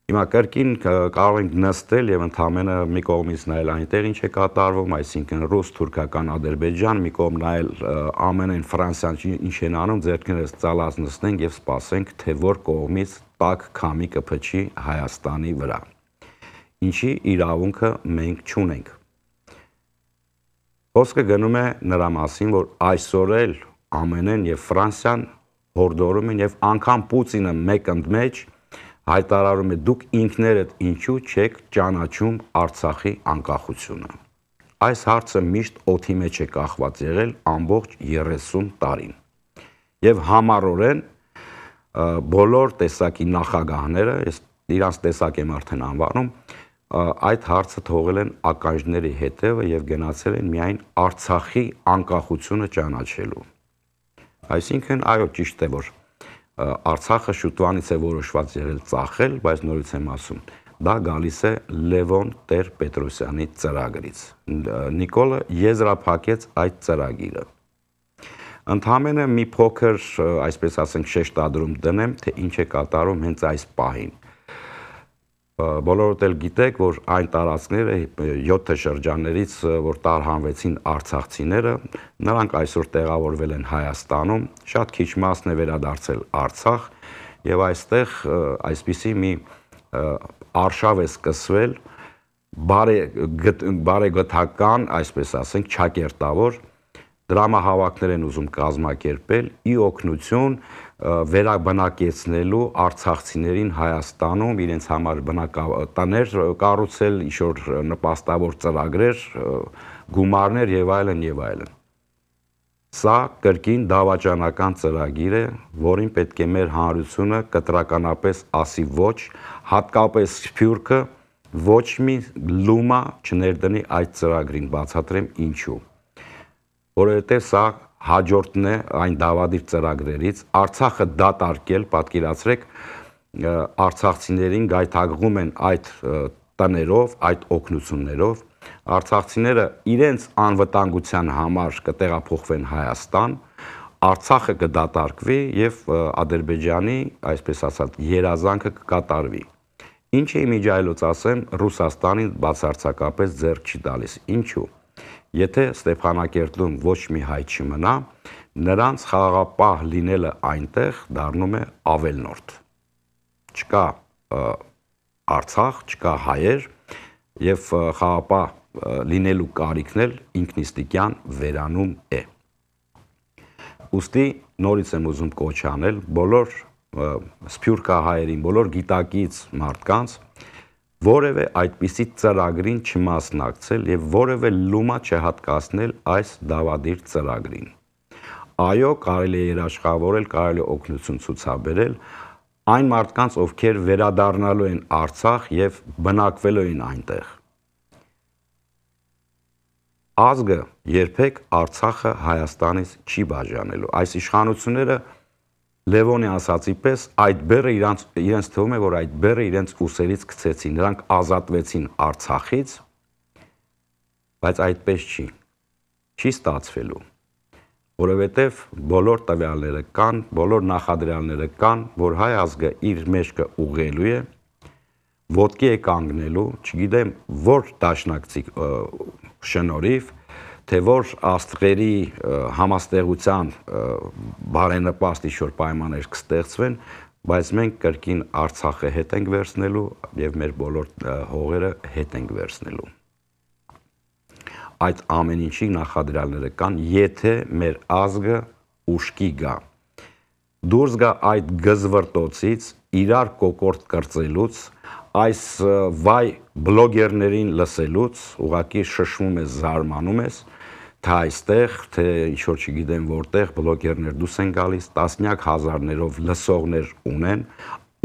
Հիմա կրկին կարող ենք նստել եւ ընդհանրը մի կողմից նայել այնտեղ ինչ է կատարվում, այսինքն ռուս, թուրքական, ադրբեջան, մի կողմ նայել ԱՄՆ-ին, Ֆրանսիան ինչ են անում, ձերքներս ցալած նստենք եւ սպասենք, թե որ կողմից տակ քամի կփչի Հայաստանի վրա։ Ինչի իրավունքը մենք չունենք։ Խոսքը գնում է նրա մասին, որ այսօր էլ ԱՄՆ-ն եւ Ֆրանսիան հորդորում են եւ անգամ Պուտինը մեկ ընդ մեջ մեջ հայտարարում է դուք ինքներդ ինչու չեք ճանաչում Արցախի անկախությունը։ Այս հարցը միշտ օթի մեջ է կախված եղել ամբողջ 30 տարին։ Եվ համառորեն բոլոր տեսակի նախագահները, ես իրանց տեսակ եմ արդեն անվանում, այդ հարցը թողել են ականջների հետևը եւ գնացել են միայն Արցախի անկախությունը ճանաչելու։ Այսինքն, այո, ճիշտ է որ Արցախը շուտվանից է որոշված եղել ծախել, բայց նորից եմ ասում, դա գալիս է Լևոն Տեր Պետրոսյանի ծրագրից։ Նիկոլը եզրափակեց այդ ծրագիրը։ Ընդհանրապես մի փոքր, այսպես ասենք, շեշտադրում դնեմ, թե ինչ է կատարում հենց այս պահին բոլորդ էլ գիտեք, որ այն տարածքները 7 շրջաններից, որ տարհանվեցին Արցախցիները, նրանք այսօր տեղավորվել են Հայաստանում, շատ քիչ մասն է վերադարձել Արցախ, եւ այստեղ այսպիսի մի արշավ է սկսվել բարե բարեգտական, այսպես ասենք, ճակերտավոր դրամահավաքներ են ուզում կազմակերպել՝ ի օգնություն վերաբնակեցնելու արցախցիներին Հայաստանում իրենց համար բնակատաներ կառուցել, ինչ որ նպաստավոր ծրագրեր, գումարներ եւ այլն եւ այլն։ Սա կրկին դավաճանական ծրագիր է, որին պետք է մեր հանրությունը կտրականապես ասի ոչ, հատկապես Սփյուռքը ոչ մի լումա չներդնի այդ ծրագրին, բացատրեմ ինչու։ Որովհետև սա հաջորդն է այն դավադիր ծրագրերից Արցախը դատարկել, պատկերացրեք, արցախցիներին գայթակղում են այդ տներով, այդ օգնություններով։ Արցախցիները իրենց անվտանգության համար կտեղափոխվեն Հայաստան, Արցախը կդատարկվի եւ Ադրբեջանի, այսպես ասած, երազանքը կկատարվի։ Ինչ է միջայլոց ասեմ, Ռուսաստանին բացարձակապես ձեռք չի տալիս։ Ինչու՞։ Եթե Ստեփանակերտում ոչ մի հայ չմնա, նրանց խաղապահ լինելը այնտեղ դառնում է ավելնորդ։ Չկա Արցախ, չկա հայեր եւ խաղապահ լինելու կարիքն էլ ինքնիստիկյան վերանում է։ Ոստի նորից եմ ուզում կոչ անել բոլոր սփյուռքահայերին, բոլոր գիտակից մարդկանց, որևէ այդպիսի ծրագրին չմասնակցել եւ որևէ լումա չհատկացնել այս դավադիր ծրագրին։ Այո, կարելի է երաշխավորել, կարելի է օգնություն ցուցաբերել այն մարդկանց, ովքեր վերադառնալու են Արցախ եւ բնակվելու են այնտեղ։ Ազգը երբեք Արցախը Հայաստանից չի բաժանելու։ Այս իշխանությունները Լևոնի ասացի պես այդ բերը իրանց իրենց թվում է որ այդ բերը իրենց ուսերից գցեցին, նրանք ազատվեցին Արցախից, բայց այդպես չի։ Չի ստացվելու։ Որովհետև բոլոր տվյալները կան, բոլոր նախադրյալները կան, որ հայ ազգը իր մեջը ուղղելու է, ոտքի է կանգնելու, չգիտեմ, որ դաշնակցի շնորհիվ թե որ աստղերի համաստեղության բարենպաստ իշխոր պայմաններ կստեղծվեն, բայց մենք կրկին Արցախը հետ ենք վերցնելու եւ մեր բոլոր հողերը հետ ենք վերցնելու։ Այդ ամեն ինչի նախադրյալները կան, եթե մեր ազգը ուշքի գա դուրս գա այդ գզվրտոցից, իրար կոկորտ կրծելուց, այս վայ բլոգերներին լսելուց, ուղակի շշվում ես, զարմանում ես, թե այստեղ, թե ինչ-որ չգիտեմ որտեղ բլոգերներ դուս են գալիս, տասնյակ հազարներով լսողներ ունեն,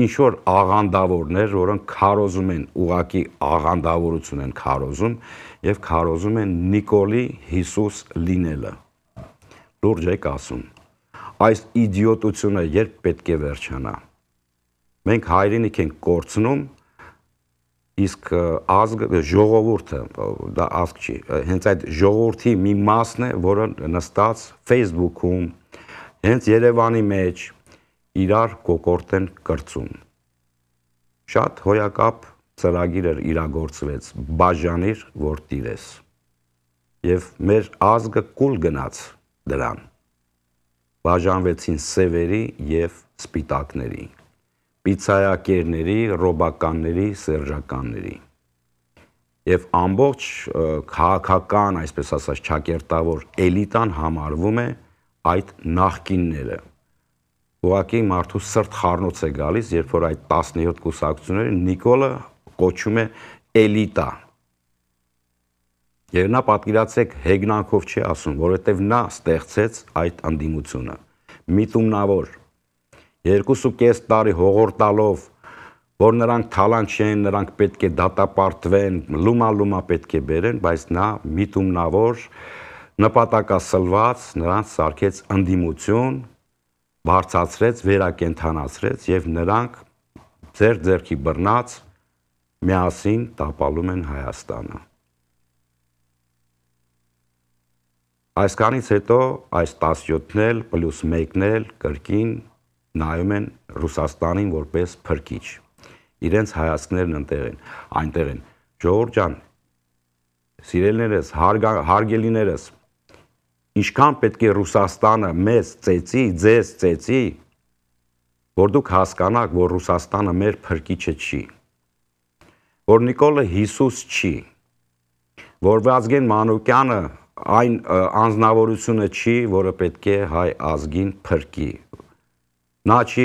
ինչ-որ աղանդավորներ, որոնք քարոզում են, ուղակի աղանդավորություն են քարոզում եւ քարոզում են Նիկոլի Հիսուս լինելը։ Լուրջ եք ասում։ Այս իդիոտությունը երբ պետք է վերջանա։ Մենք հայրենիք ենք կորցնում, իսկ ազգը ժողովուրդը դա ազգ չի հենց այդ ժողովրդի մի մասն է որը նստած Facebook-ում հենց Երևանի մեջ իրար կոկորտ են կրծում շատ հոյակապ ծրագիր էր իրագործվեց բաժանիր որ տիրես եւ մեր ազգը կուլ գնաց դրան բաժանվեցին սևերի եւ սպիտակների պիցայակերների, ռոբականների, սերժականների։ Եվ ամբողջ քաղաքական, այսպես ասած, ճակերտավոր էլիտան համարվում է այդ նախկինները։ Ուղղակի մարդու սրտ խառնոց է գալիս, երբ որ այդ 17 կուսակցությունները Նիկոլը կոչում է էլիտա։ Եվ նա պատկերացեք հեգնանքով չի ասում, որովհետև նա ստեղծեց այդ ընդդիմությունը։ Միտումնավոր 2.5 տարի հողորտալով որ նրանք թալանչ են, նրանք պետք է դատապարտվեն, լումա-լումա պետք է բերեն, բայց նա միտումնավոր նպատակասլված նրանց սարքեց ընդդիմություն, բարձացրեց, վերակենթանացրեց եւ նրանք ձեր ձերքի բռնած միասին տապալում են Հայաստանը։ Այսքանից հետո այս 17-ն էլ պլյուս 1-ն էլ կրկին նայում են Ռուսաստանին որպես փրկիչ։ Իրենց հայացքներն ընտեղ են, այնտեղ են։ Ժողովուրդ ջան, սիրելիներս, հարգելիներս, ինչքան պետք է Ռուսաստանը մեզ ծեծի, ձեզ ծեծի, որ դուք հասկանաք, որ Ռուսաստանը մեր փրկիչը չի։ Որ Նիկոլը Հիսուս չի։ Որ Վազգեն Մանուկյանը այն անznավորությունը չի, որը պետք է հայ ազգին փրկի նա չի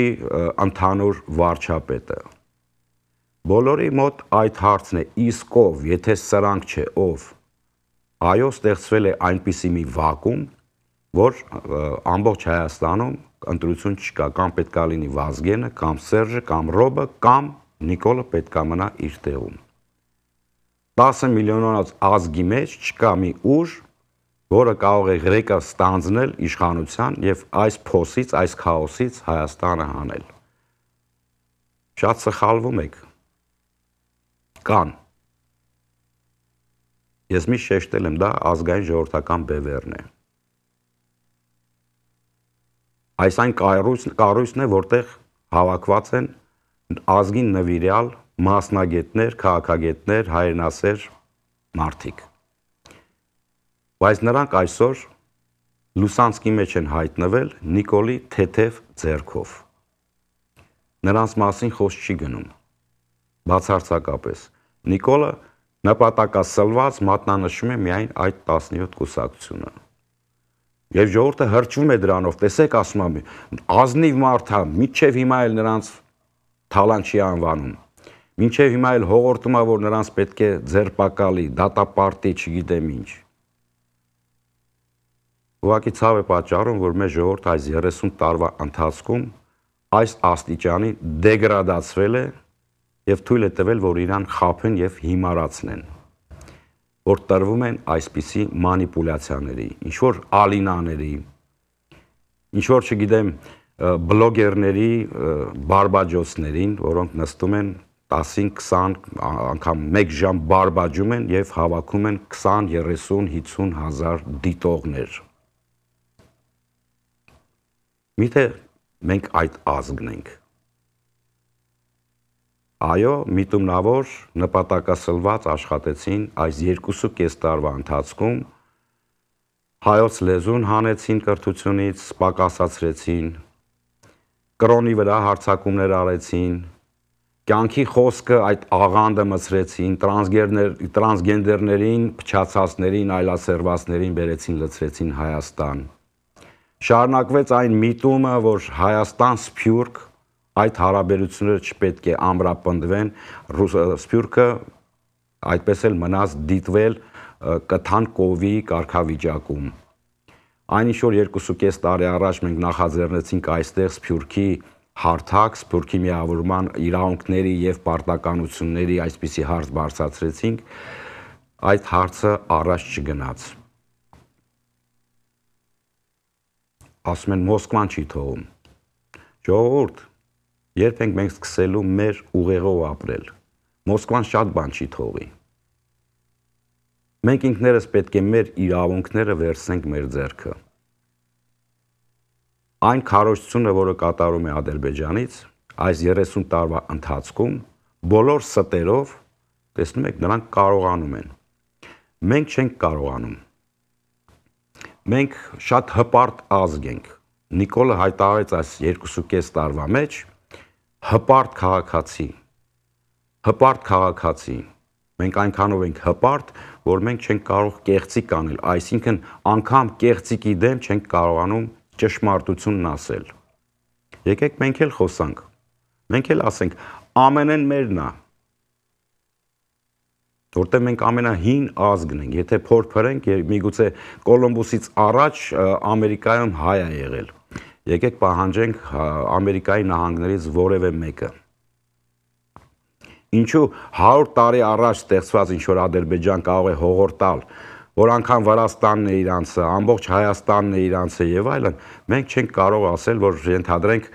ընդհանուր վարչապետը։ Բոլորի մոտ այդ հարցն է, իսկ ով, եթե սրանք չէ, ով։ Այո, ստեղծվել է այնպիսի մի վակում, որ ամբողջ Հայաստանում ընտրություն չկա, կամ պետքա լինի Վազգենը, կամ Սերժը, կամ Ռոբը, կամ Նիկոլը պետքա մնա իր տեղում։ 10 միլիոնանոց ազգի մեջ չկա մի ուժ, որը կարող է Գրեկը ստանձնել իշխանության եւ այս փոսից, այս քաոսից Հայաստանը հանել։ Շատ սխալվում եք։ Կան։ Ես մի շեշտել եմ, դա ազգային ժողովրդական բևեռն է։ Այս այն կառույցն կառույցն է, որտեղ հավաքված են ազգին նվիրյալ մասնագետներ, քաղաքագետներ, հայրենասեր մարդիկ Բայց նրանք այսօր Լուսանսկի մեջ են հայտնվել Նիկոլի թեթև ձեռքով։ Նրանց մասին խոս չի գնում։ Բացարձակապես Նիկոլը նպատակասլված մատնանշում է միայն այդ 17 կուսակցությունը։ Եվ ժողովուրդը հրճվում է դրանով, տեսեք ասում եմ, ազնիվ մարդ է, միչև հիմա էլ նրանց թալան չի անվանում։ Մինչև հիմա էլ հողորտում է, որ նրանց պետք է ձերպակալի, դատապարտի, չգիտեմ ինչ ուղղակի ցավ է պատճառում, որ մեր ժողովուրդը այս 30 տարվա ընթացքում այս աստիճանի դեգրադացվել է եւ թույլ է տվել, որ իրան խափեն եւ հիմարացնեն, որ տրվում են այսպիսի մանիպուլյացիաների, ինչ որ ալինաների, ինչ որ չգիտեմ, բլոգերների, բարբաջոցներին, որոնք նստում են 15-20 անգամ 1 ժամ բարբաջում են եւ հավաքում են 20, 30, 50 հազար դիտողներ։ Միթե մենք այդ ազգն ենք։ Այո, միտումնավոր նպատակասլված աշխատեցին այս 2.5 տարվա ընթացքում հայոց լեզուն հանեցին կրթությունից, սպակասացրեցին, կրոնի վրա հարցակումներ արեցին, կյանքի խոսքը այդ աղանդը մցրեցին, տրանսգենդեր տրանսգենդերներին, փչացածներին, այլասերվածներին բերեցին լցրեցին Հայաստան շարունակվեց այն միտումը, որ Հայաստան Սփյուռք այդ հարաբերությունները չպետք է ամրապնդվեն, Սփյուռքը այդպես էլ մնաց դիտվել կթան կովի կարգավիճակում։ Այնինչ որ 2.5 տարի առաջ մենք նախաձեռնեցինք այստեղ Սփյուռքի հարթակ, Սփյուռքի միավորման իրավունքների եւ պարտականությունների այսպիսի հարց բարձրացրեցինք, այդ հարցը առաջ չգնաց։ ասում են Մոսկվան չի թողում։ Ժողովուրդ, երբ ենք մենք սկսելու մեր ուղեղով ապրել, Մոսկվան շատ բան չի թողի։ Մենք ինքներս պետք է մեր իրավունքները վերցնենք մեր ձեռքը։ Այն քարոշցությունը, որը կատարում է Ադրբեջանից, այս 30 տարվա ընթացքում բոլոր ստերով տեսնում եք, նրանք կարողանում են։ Մենք չենք կարողանում։ Մենք շատ հպարտ ազգ ենք։ Նիկոլը հայտարարեց այս 2.5 տարվա մեջ հպարտ քաղաքացի։ Հպարտ քաղաքացի։ Մենք այնքանով ենք հպարտ, որ մենք չենք կարող կեղծիկ անել, այսինքն անգամ կեղծիկի դեմ չենք կարողանում ճշմարտությունն ասել։ Եկեք մենք էլ խոսանք։ Մենք էլ ասենք ամենեն մերն է։ մեր նա, որտեղ մենք ամենահին ազգն ենք, եթե փորփրենք, միգուցե Կոլումբուսից առաջ Ամերիկայում հայ է եղել։ Եկեք պահանջենք Ամերիկայի նահանգներից որևէ մեկը։ Ինչու 100 տարի առաջ ստեղծված ինչ որ Ադրբեջան կարող է հողորտալ, որ անգամ Վրաստանն է իրանցը, ամբողջ Հայաստանն է իրանցը եւ այլն, մենք չենք կարող ասել, որ ենթադրենք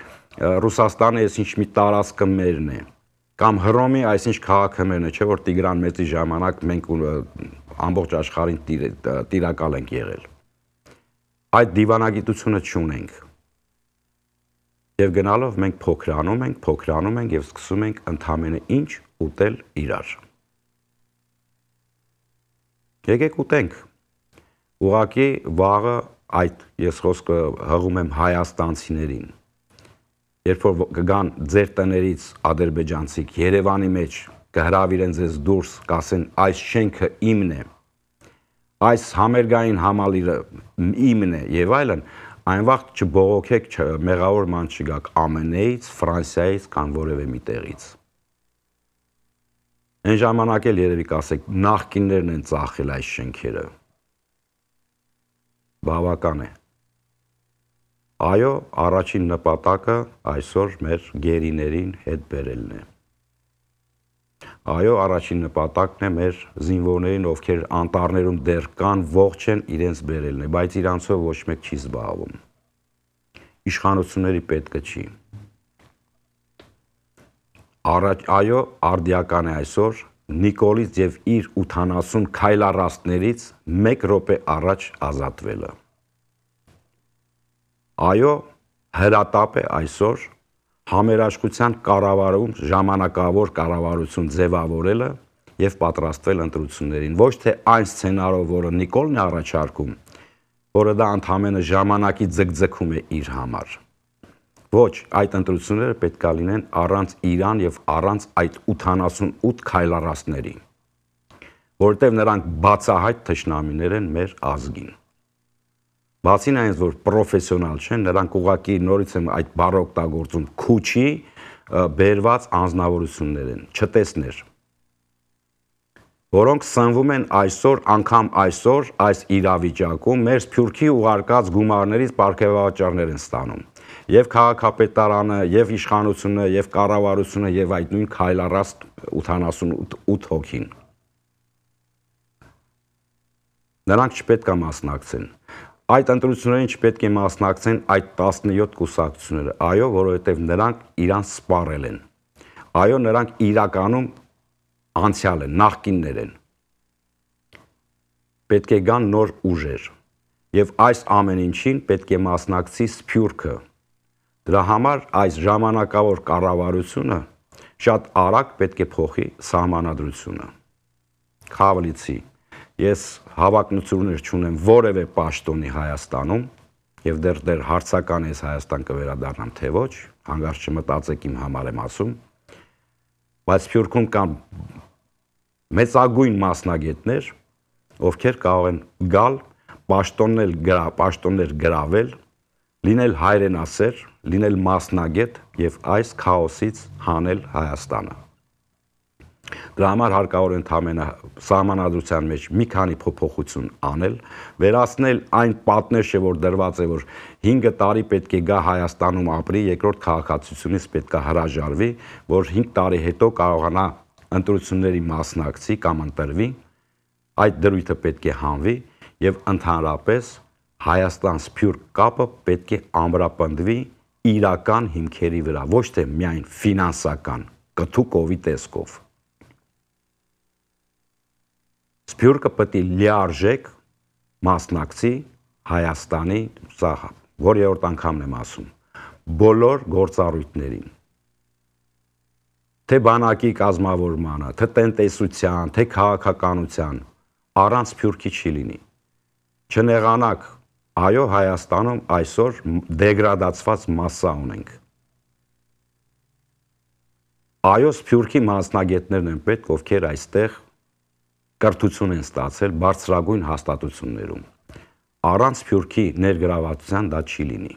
Ռուսաստանը ես ինչ մի տարածքը մերն է։ մերն է կամ Հռոմի, այսինչ քաղաքը մերն է, չէ՞ որ Տիգրան մեծի ժամանակ մենք ամբողջ աշխարհին տիրակալ ենք եղել։ Այդ դիվանագիտությունը չունենք։ Եվ գնալով մենք փոքրանում ենք, փոքրանում ենք եւ սկսում ենք ընդհանրապես ինչ ուտել իրար։ Եկեք ուտենք։ Ուղղակի վաղը այդ ես խոսքը հղում եմ հայաստանցիներին երբ որ կգան ձեր տներից ադրբեջանցիք Երևանի մեջ կհրավիրեն ձեզ դուրս, կասեն այս շենքը իմն է, այս համերգային համալիրը իմն է եւ այլն, այն վաղ չբողոքեք, մեղավոր ման չգաք ԱՄՆ-ից, Ֆրանսիայից կամ որևէ մի տեղից։ Այն ժամանակ էլ երևի կասեք, նախկիններն են ծախել այս շենքերը։ Բավական է։ Այո, առաջին նպատակը այսօր մեր գերիներին հետ բերելն է։ Այո, առաջին նպատակն է մեր զինվորներին, ովքեր անտառներում դեռ կան, ողջ են իրենց բերելն է, բայց իրանցով ոչ մեկ չի զբաղվում։ Իշխանությունների պետքը չի։ Առաջ այո, արդիական է այսօր Նիկոլից եւ իր 80 քայլարաստներից 1 րոպե առաջ ազատվելը։ Այո, հրատապ է այսօր համերաշխության կառավարում ժամանակավոր կառավարություն ձևավորելը եւ պատրաստվել ընտրություններին։ Ոչ թե այն սցենարով, որը Նիկոլն է առաջարկում, որը դա ընդհանրապես ժամանակի ձգձգում է իր համար։ Ոչ, այդ ընտրությունները պետքա լինեն առանց Իրան եւ առանց այդ 88 քայլարածների, որտեղ նրանք բացահայտ թշնամիներ են մեր ազգին։ Բացի նայից որ պրոֆեսիոնալ չեն, նրանք ուղակի նորից եմ այդ բառը օգտագործում, քուչի բերված անznավորություններ են, չտեսներ, որոնք սնվում են այսօր, անգամ այսօր այս իրավիճակում մեր Սփյուռքի ուղարկած գումարներից ապարքեվաճառներ են ստանում։ Եվ քաղաքապետարանը, եւ իշխանությունը, եւ կառավարությունը եւ այդ նույն քայլառաստ 88 հոգին։ Նրանք չպետք է մասնակցեն այդ ընտրություններին չպետք է մասնակցեն այդ 17 կուսակցությունները։ Այո, որովհետև նրանք իրան սպառել են։ Այո, նրանք իրականում անցյալ են, նախկիններ են։ Պետք է գան նոր ուժեր։ Եվ այս ամեն ինչին պետք է մասնակցի Սփյուռքը։ Դրա համար այս ժամանակավոր կառավարությունը շատ արագ պետք է փոխի սահմանադրությունը։ Խավլիցի Ես հավակնություններ չունեմ որևէ պաշտոնի Հայաստանում եւ դեռ դեռ հարցական ես Հայաստան կվերադառնամ թե ոչ, հանգարց չմտածեք իմ համար եմ ասում։ Բայց Փյուրքում կան մեծագույն մասնագետներ, ովքեր կարող են գալ պաշտոններ գրա, պաշտոններ գravel, լինել հայրենասեր, լինել մասնագետ եւ այս քաոսից հանել Հայաստանը։ Դրա համար հարկավոր է ընդամենը սահմանադրության մեջ մի քանի փոփոխություն անել, վերացնել այն պատնեշը, որ դրված է, որ 5 տարի պետք է գա Հայաստանում ապրի, երկրորդ քաղաքացիությունից պետք է հրաժարվի, որ 5 տարի հետո կարողանա ընտրությունների մասնակցի կամ ընտրվի, այդ դրույթը պետք է հանվի եւ ընդհանրապես Հայաստան Սփյուռք կապը պետք է ամրապնդվի իրական հիմքերի վրա, ոչ թե միայն ֆինանսական կթու կովի տեսքով։ Սփյուռքը պետք է լիարժեք մասնակցի Հայաստանի սահ, որևէ անգամն եմ ասում, բոլոր գործառույթներին թե բանակի կազմավորմանը, թե տնտեսության, թե քաղաքականության առանց փյուրքի չի լինի։ Չնեղանակ, այո, Հայաստանում այսօր դեգրադացված մասսա ունենք։ Այո, փյուրքի մասնագետներն են պետք, ովքեր այստեղ կրթություն են ստացել բարձրագույն հաստատություններում։ Առանց Սփյուռքի ներգրավվածության դա չի լինի։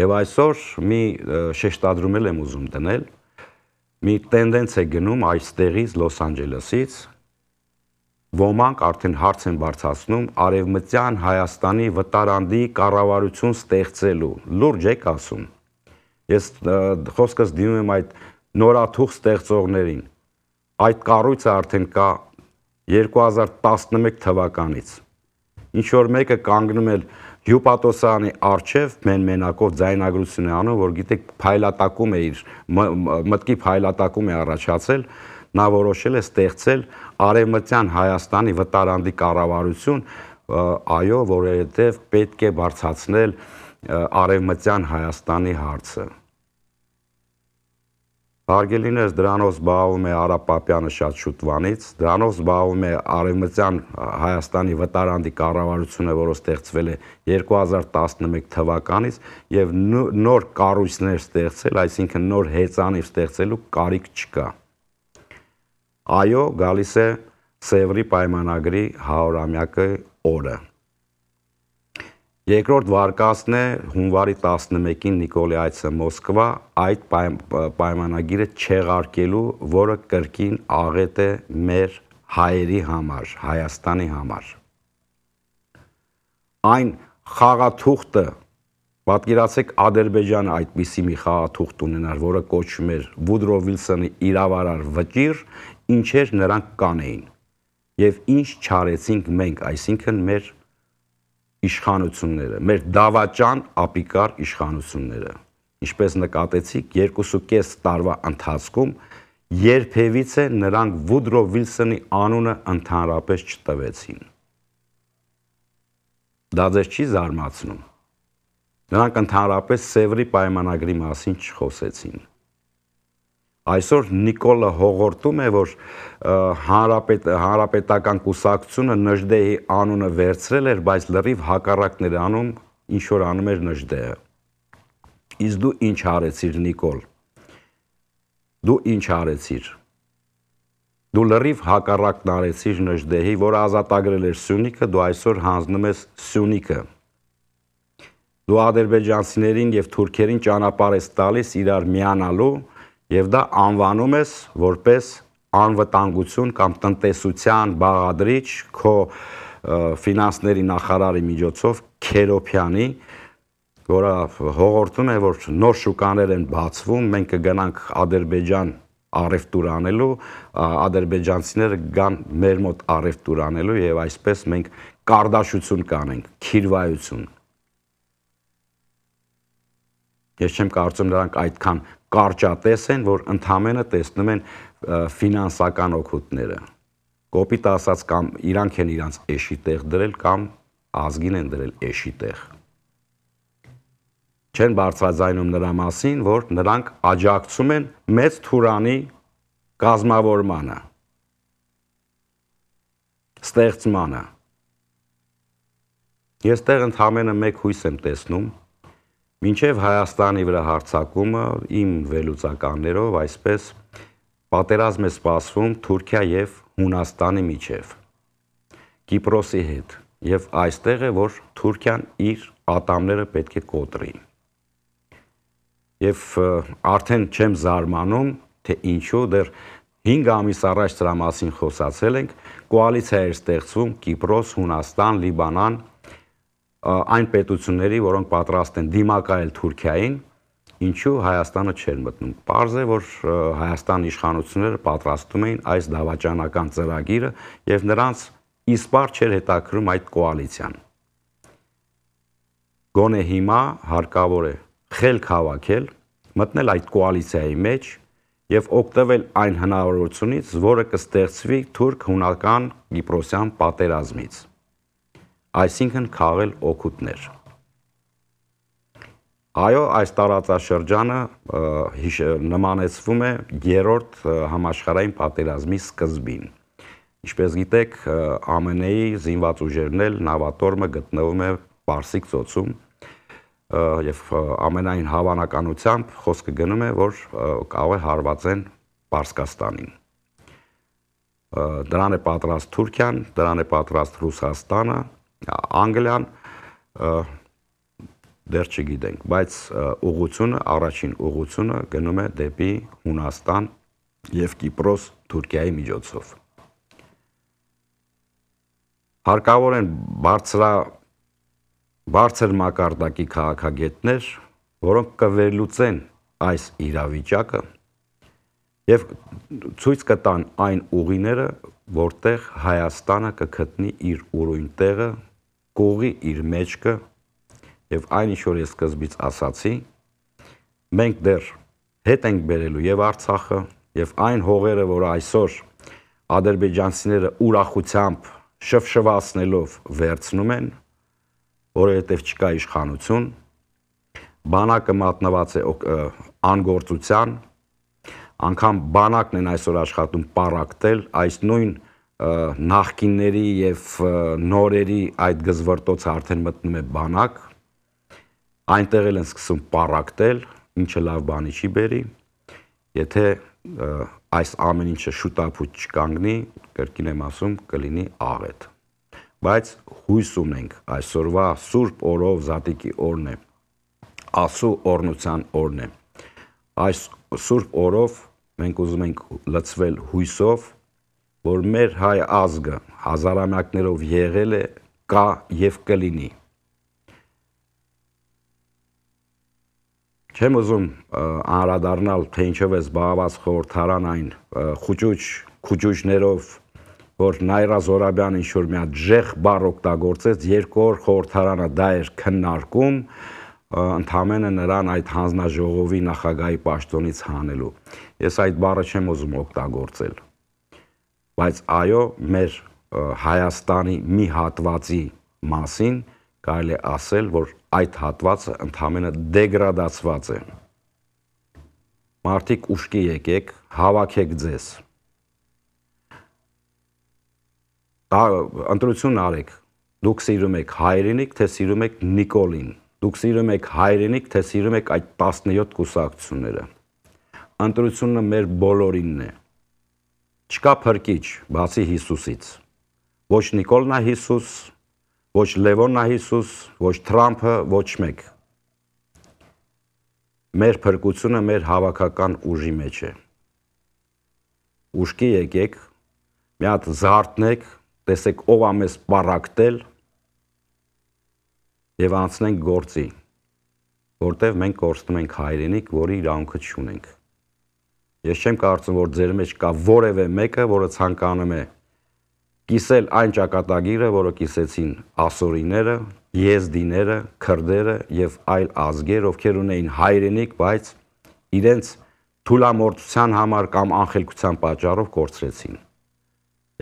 Եվ այսօր մի շեշտադրումել եմ ուզում դնել, մի տենդենց է գնում այստեղից Լոս Անջելեսից, ոմանք արդեն հարց են բարձացնում արևմտյան Հայաստանի վտարանդի կառավարություն ստեղծելու։ Լուրջ եք ասում։ Ես խոսքս դիմում եմ այդ նորաթուղ ստեղծողներին, այդ կառույցը արդեն կա 2011 թվականից։ Ինչ որ մեկը կանգնում էր հյուպատոսանի արչև մեն մենակով ձայնագրություն է անում, որ գիտեք փայլատակում է իր մտքի փայլատակում է առաջացել, նա որոշել է ստեղծել արևմտյան Հայաստանի վտարանդի կառավարություն, այո, որովհետև պետք է բարձացնել արևմտյան Հայաստանի հարցը։ Հարգելիներ դրանով զբաղվում է Արա Պապյանը շատ շուտվանից, դրանով զբաղվում է Արևմտյան Հայաստանի վտարանդի կառավարությունը, որը ստեղծվել է 2011 թվականից եւ նոր կառույցներ ստեղծել, այսինքն նոր հեծանիվ ստեղծելու կարիք չկա։ Այո, գալիս է Սևրի պայմանագրի 100-ամյակի օրը։ Երկրորդ վարկածն է հունվարի 11-ին Նիկոլայացը Մոսկվա այդ պայմանագիրը չեղարկելու, որը կրկին աղետ է մեր հայերի համար, Հայաստանի համար։ Այն խաղաթուղթը Պատկերացեք Ադրբեջանը այդպիսի մի խաղաթուղթ ունենար, որը կոչվում էր Վուդրո Վիլսոնի իրավարար վճիր, ինչեր նրանք կանեին։ Եվ ինչ չարեցինք մենք, այսինքն մեր իշխանությունները, մեր դավաճան ապիկար իշխանությունները, ինչպես նկատեցիք 2.5 տարվա ընթացքում երբևիցե նրանք Վուդրո Վիլսոնի անունը ընդհանրապես չտվեցին։ Դա ձեզ չի զարմացնում։ Նրանք ընդհանրապես Սևրի պայմանագրի մասին չխոսեցին։ Այսօր Նիկոլը հողորտում է, որ հանրապետ հանրապետական կուսակցությունը Նժդեհի անունը վերցրել էր, բայց լրիվ հակառակներ անում, ինչ որ անում էր Նժդեհը։ Իս դու ինչ արեցիր Նիկոլ։ Դու ինչ արեցիր։ Դու լրիվ հակառակն արեցիր Նժդեհի, որ ազատագրել էր Սյունիքը, դու այսօր հանձնում ես Սյունիքը։ Դու ադրբեջանցիներին եւ թուրքերին ճանապարհ ես տալիս իրար միանալու եւ դա անվանում ես որպես անվտանգություն կամ տնտեսության բաղադրիչ քո ֆինանսների նախարարի միջոցով Քերոփյանի որը հողորտում է որ նոր շուկաներ են բացվում մենք կգնանք Ադրբեջան արևտուր անելու ադրբեջանցիները կան մեր մոտ արևտուր անելու եւ այսպես մենք կարդաշություն կանենք քիրվայություն ես չեմ կարծում նրանք այդքան կարճատես են, որ ընդհանրը տեսնում են ֆինանսական օգուտները։ Կոպիտ ասած կամ իրանք են իրանց էշի տեղ դրել կամ ազգին են դրել էշի տեղ։ Չեն բարձրաձայնում նրա մասին, որ նրանք աջակցում են մեծ թուրանի կազմավորմանը, ստեղծմանը։ Ես տեղ ընդհանրը մեկ հույս եմ տեսնում, Մինչև Հայաստանի վրա հարցակումը իմ վերլուծականներով այսպես պատերազմ է սպասվում Թուրքիա եւ Հունաստանի միջև Կիպրոսի հետ եւ այստեղ է որ Թուրքիան իր ատամները պետք է կոտրի եւ արդեն չեմ զարմանում թե ինչու դեռ 5 ամիս առաջ դրա մասին խոսացել ենք կոալիցիա էր ստեղծվում Կիպրոս, Հունաստան, Լիբանան, այն պետությունների, որոնք պատրաստ են դիմակայել Թուրքիային, ինչու Հայաստանը չէր մտնում։ Պարզ է, որ Հայաստանի իշխանությունները պատրաստում էին այս դավաճանական ծրագիրը եւ նրանց իսպար չէր հետաքրում այդ կոալիցիան։ Գոնե հիմա հարկավոր է խելք հավաքել, մտնել այդ կոալիցիայի մեջ եւ օգտվել այն հնարավորությունից, որը կստեղծվի թուրք-հունական Կիպրոսյան պատերազմից այսինքն քաղել օգուտներ։ Այո, այս տարածաշրջանը նմանեցվում է երրորդ համաշխարհային պատերազմի սկզբին։ Ինչպես գիտեք, ԱՄՆ-ի զինված ուժերն էլ նավատորմը գտնվում է Պարսիկ ծոցում եւ ամենայն հավանականությամբ խոսքը գնում է, որ կարող է հարվածեն Պարսկաստանին։ Դրան է պատրաստ Թուրքիան, դրան է պատրաստ Ռուսաստանը, Անգլիան դեռ չգիտենք, բայց ուղությունը, առաջին ուղությունը գնում է դեպի Հունաստան եւ Կիպրոս Թուրքիայի միջոցով։ Հարկավոր են բարձրա բարձր մակարդակի քաղաքագետներ, որոնք կվերլուծեն այս իրավիճակը եւ ցույց կտան այն ուղիները, որտեղ Հայաստանը կգտնի իր ուրույն տեղը կողի իր մեջքը եւ այն ինչ որ ես սկզբից ասացի, մենք դեռ հետ ենք բերելու եւ Արցախը եւ այն հողերը, որ այսօր ադրբեջանցիները ուրախությամբ շվշվացնելով վերցնում են, որովհետև չկա իշխանություն, բանակը մատնված է անգործության, անգամ բանակն են այսօր աշխատում պարակտել այս նույն նախկինների եւ նորերի այդ գզվրտոցը արդեն մտնում է բանակ այնտեղ էլ են սկսում պարակտել ինչը լավ բանի չի բերի եթե այս ամեն ինչը շուտապուտ չկանգնի կրկին եմ ասում կլինի աղետ բայց հույս ունենք այսօրվա սուրբ օրով զատիկի օրն է ասու օրնության օրն է այս սուրբ օրով մենք ուզում ենք լծվել հույսով որ մեր հայ ազգը հազարամյակներով եղել է, կա եւ կլինի։ Չեմ ուզում անրադառնալ, թե ինչով է զբաղված խորհրդարան այն խոճուճ խոճուճներով, որ Նայրա Զորաբյան ինչ որ մի հատ ժեղ բառ օգտագործեց, երկու օր խորհրդարանը դա էր քննարկում, ընդհանրապես նրան այդ հանձնաժողովի նախագահի պաշտոնից հանելու։ Ես այդ բառը չեմ ուզում օգտագործել բայց այո, մեր Հայաստանի մի հատվածի մասին կարելի ասել, որ այդ հատվածը ընդհանրը դեգրադացված է։ Մարդիկ ուշքի եկեք, հավաքեք ձեզ։ Դա ընտրություն արեք։ Դուք սիրում եք հայրենիք, թե սիրում եք Նիկոլին։ Դուք սիրում եք հայրենիք, թե սիրում եք այդ 17 կուսակցությունները։ Ընտրությունը մեր բոլորինն է։ Չկա փրկիչ, բացի Հիսուսից։ Ոչ Նիկոլնա Հիսուս, ոչ Լևոննա Հիսուս, ոչ Թրամփը, ոչ մեկ։ Մեր փրկությունը մեր հավաքական ուժի մեջ է։ Ուշքի եկեք, մի հատ զարթնեք, տեսեք ով ամես պարակտել եւ անցնենք գործի, որտեղ մենք կորցնում ենք հայրենիք, որի իրանքը չունենք։ Ես չեմ կարծում, որ ձեր մեջ կա որևէ մեկը, որը ցանկանում է կիսել այն ճակատագիրը, որը կիսեցին ասորիները, եզդիները, քրդերը եւ այլ ազգեր, ովքեր ունեին հայրենիք, բայց իրենց թուլամորտության համար կամ անխելքության պատճառով կորցրեցին։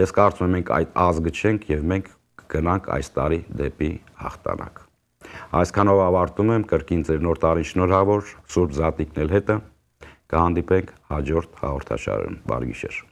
Ես կարծում եմ մենք այդ ազգը չենք եւ մենք կգնանք այս տարի դեպի հաղթանակ։ Այսքանով ավարտում եմ կրկին ձեր նոր տարին շնորհավոր Սուրբ Զատիկնել հետը։ Կհանդիպենք հաջորդ հաղորդաշարում։ Բարի գիշեր։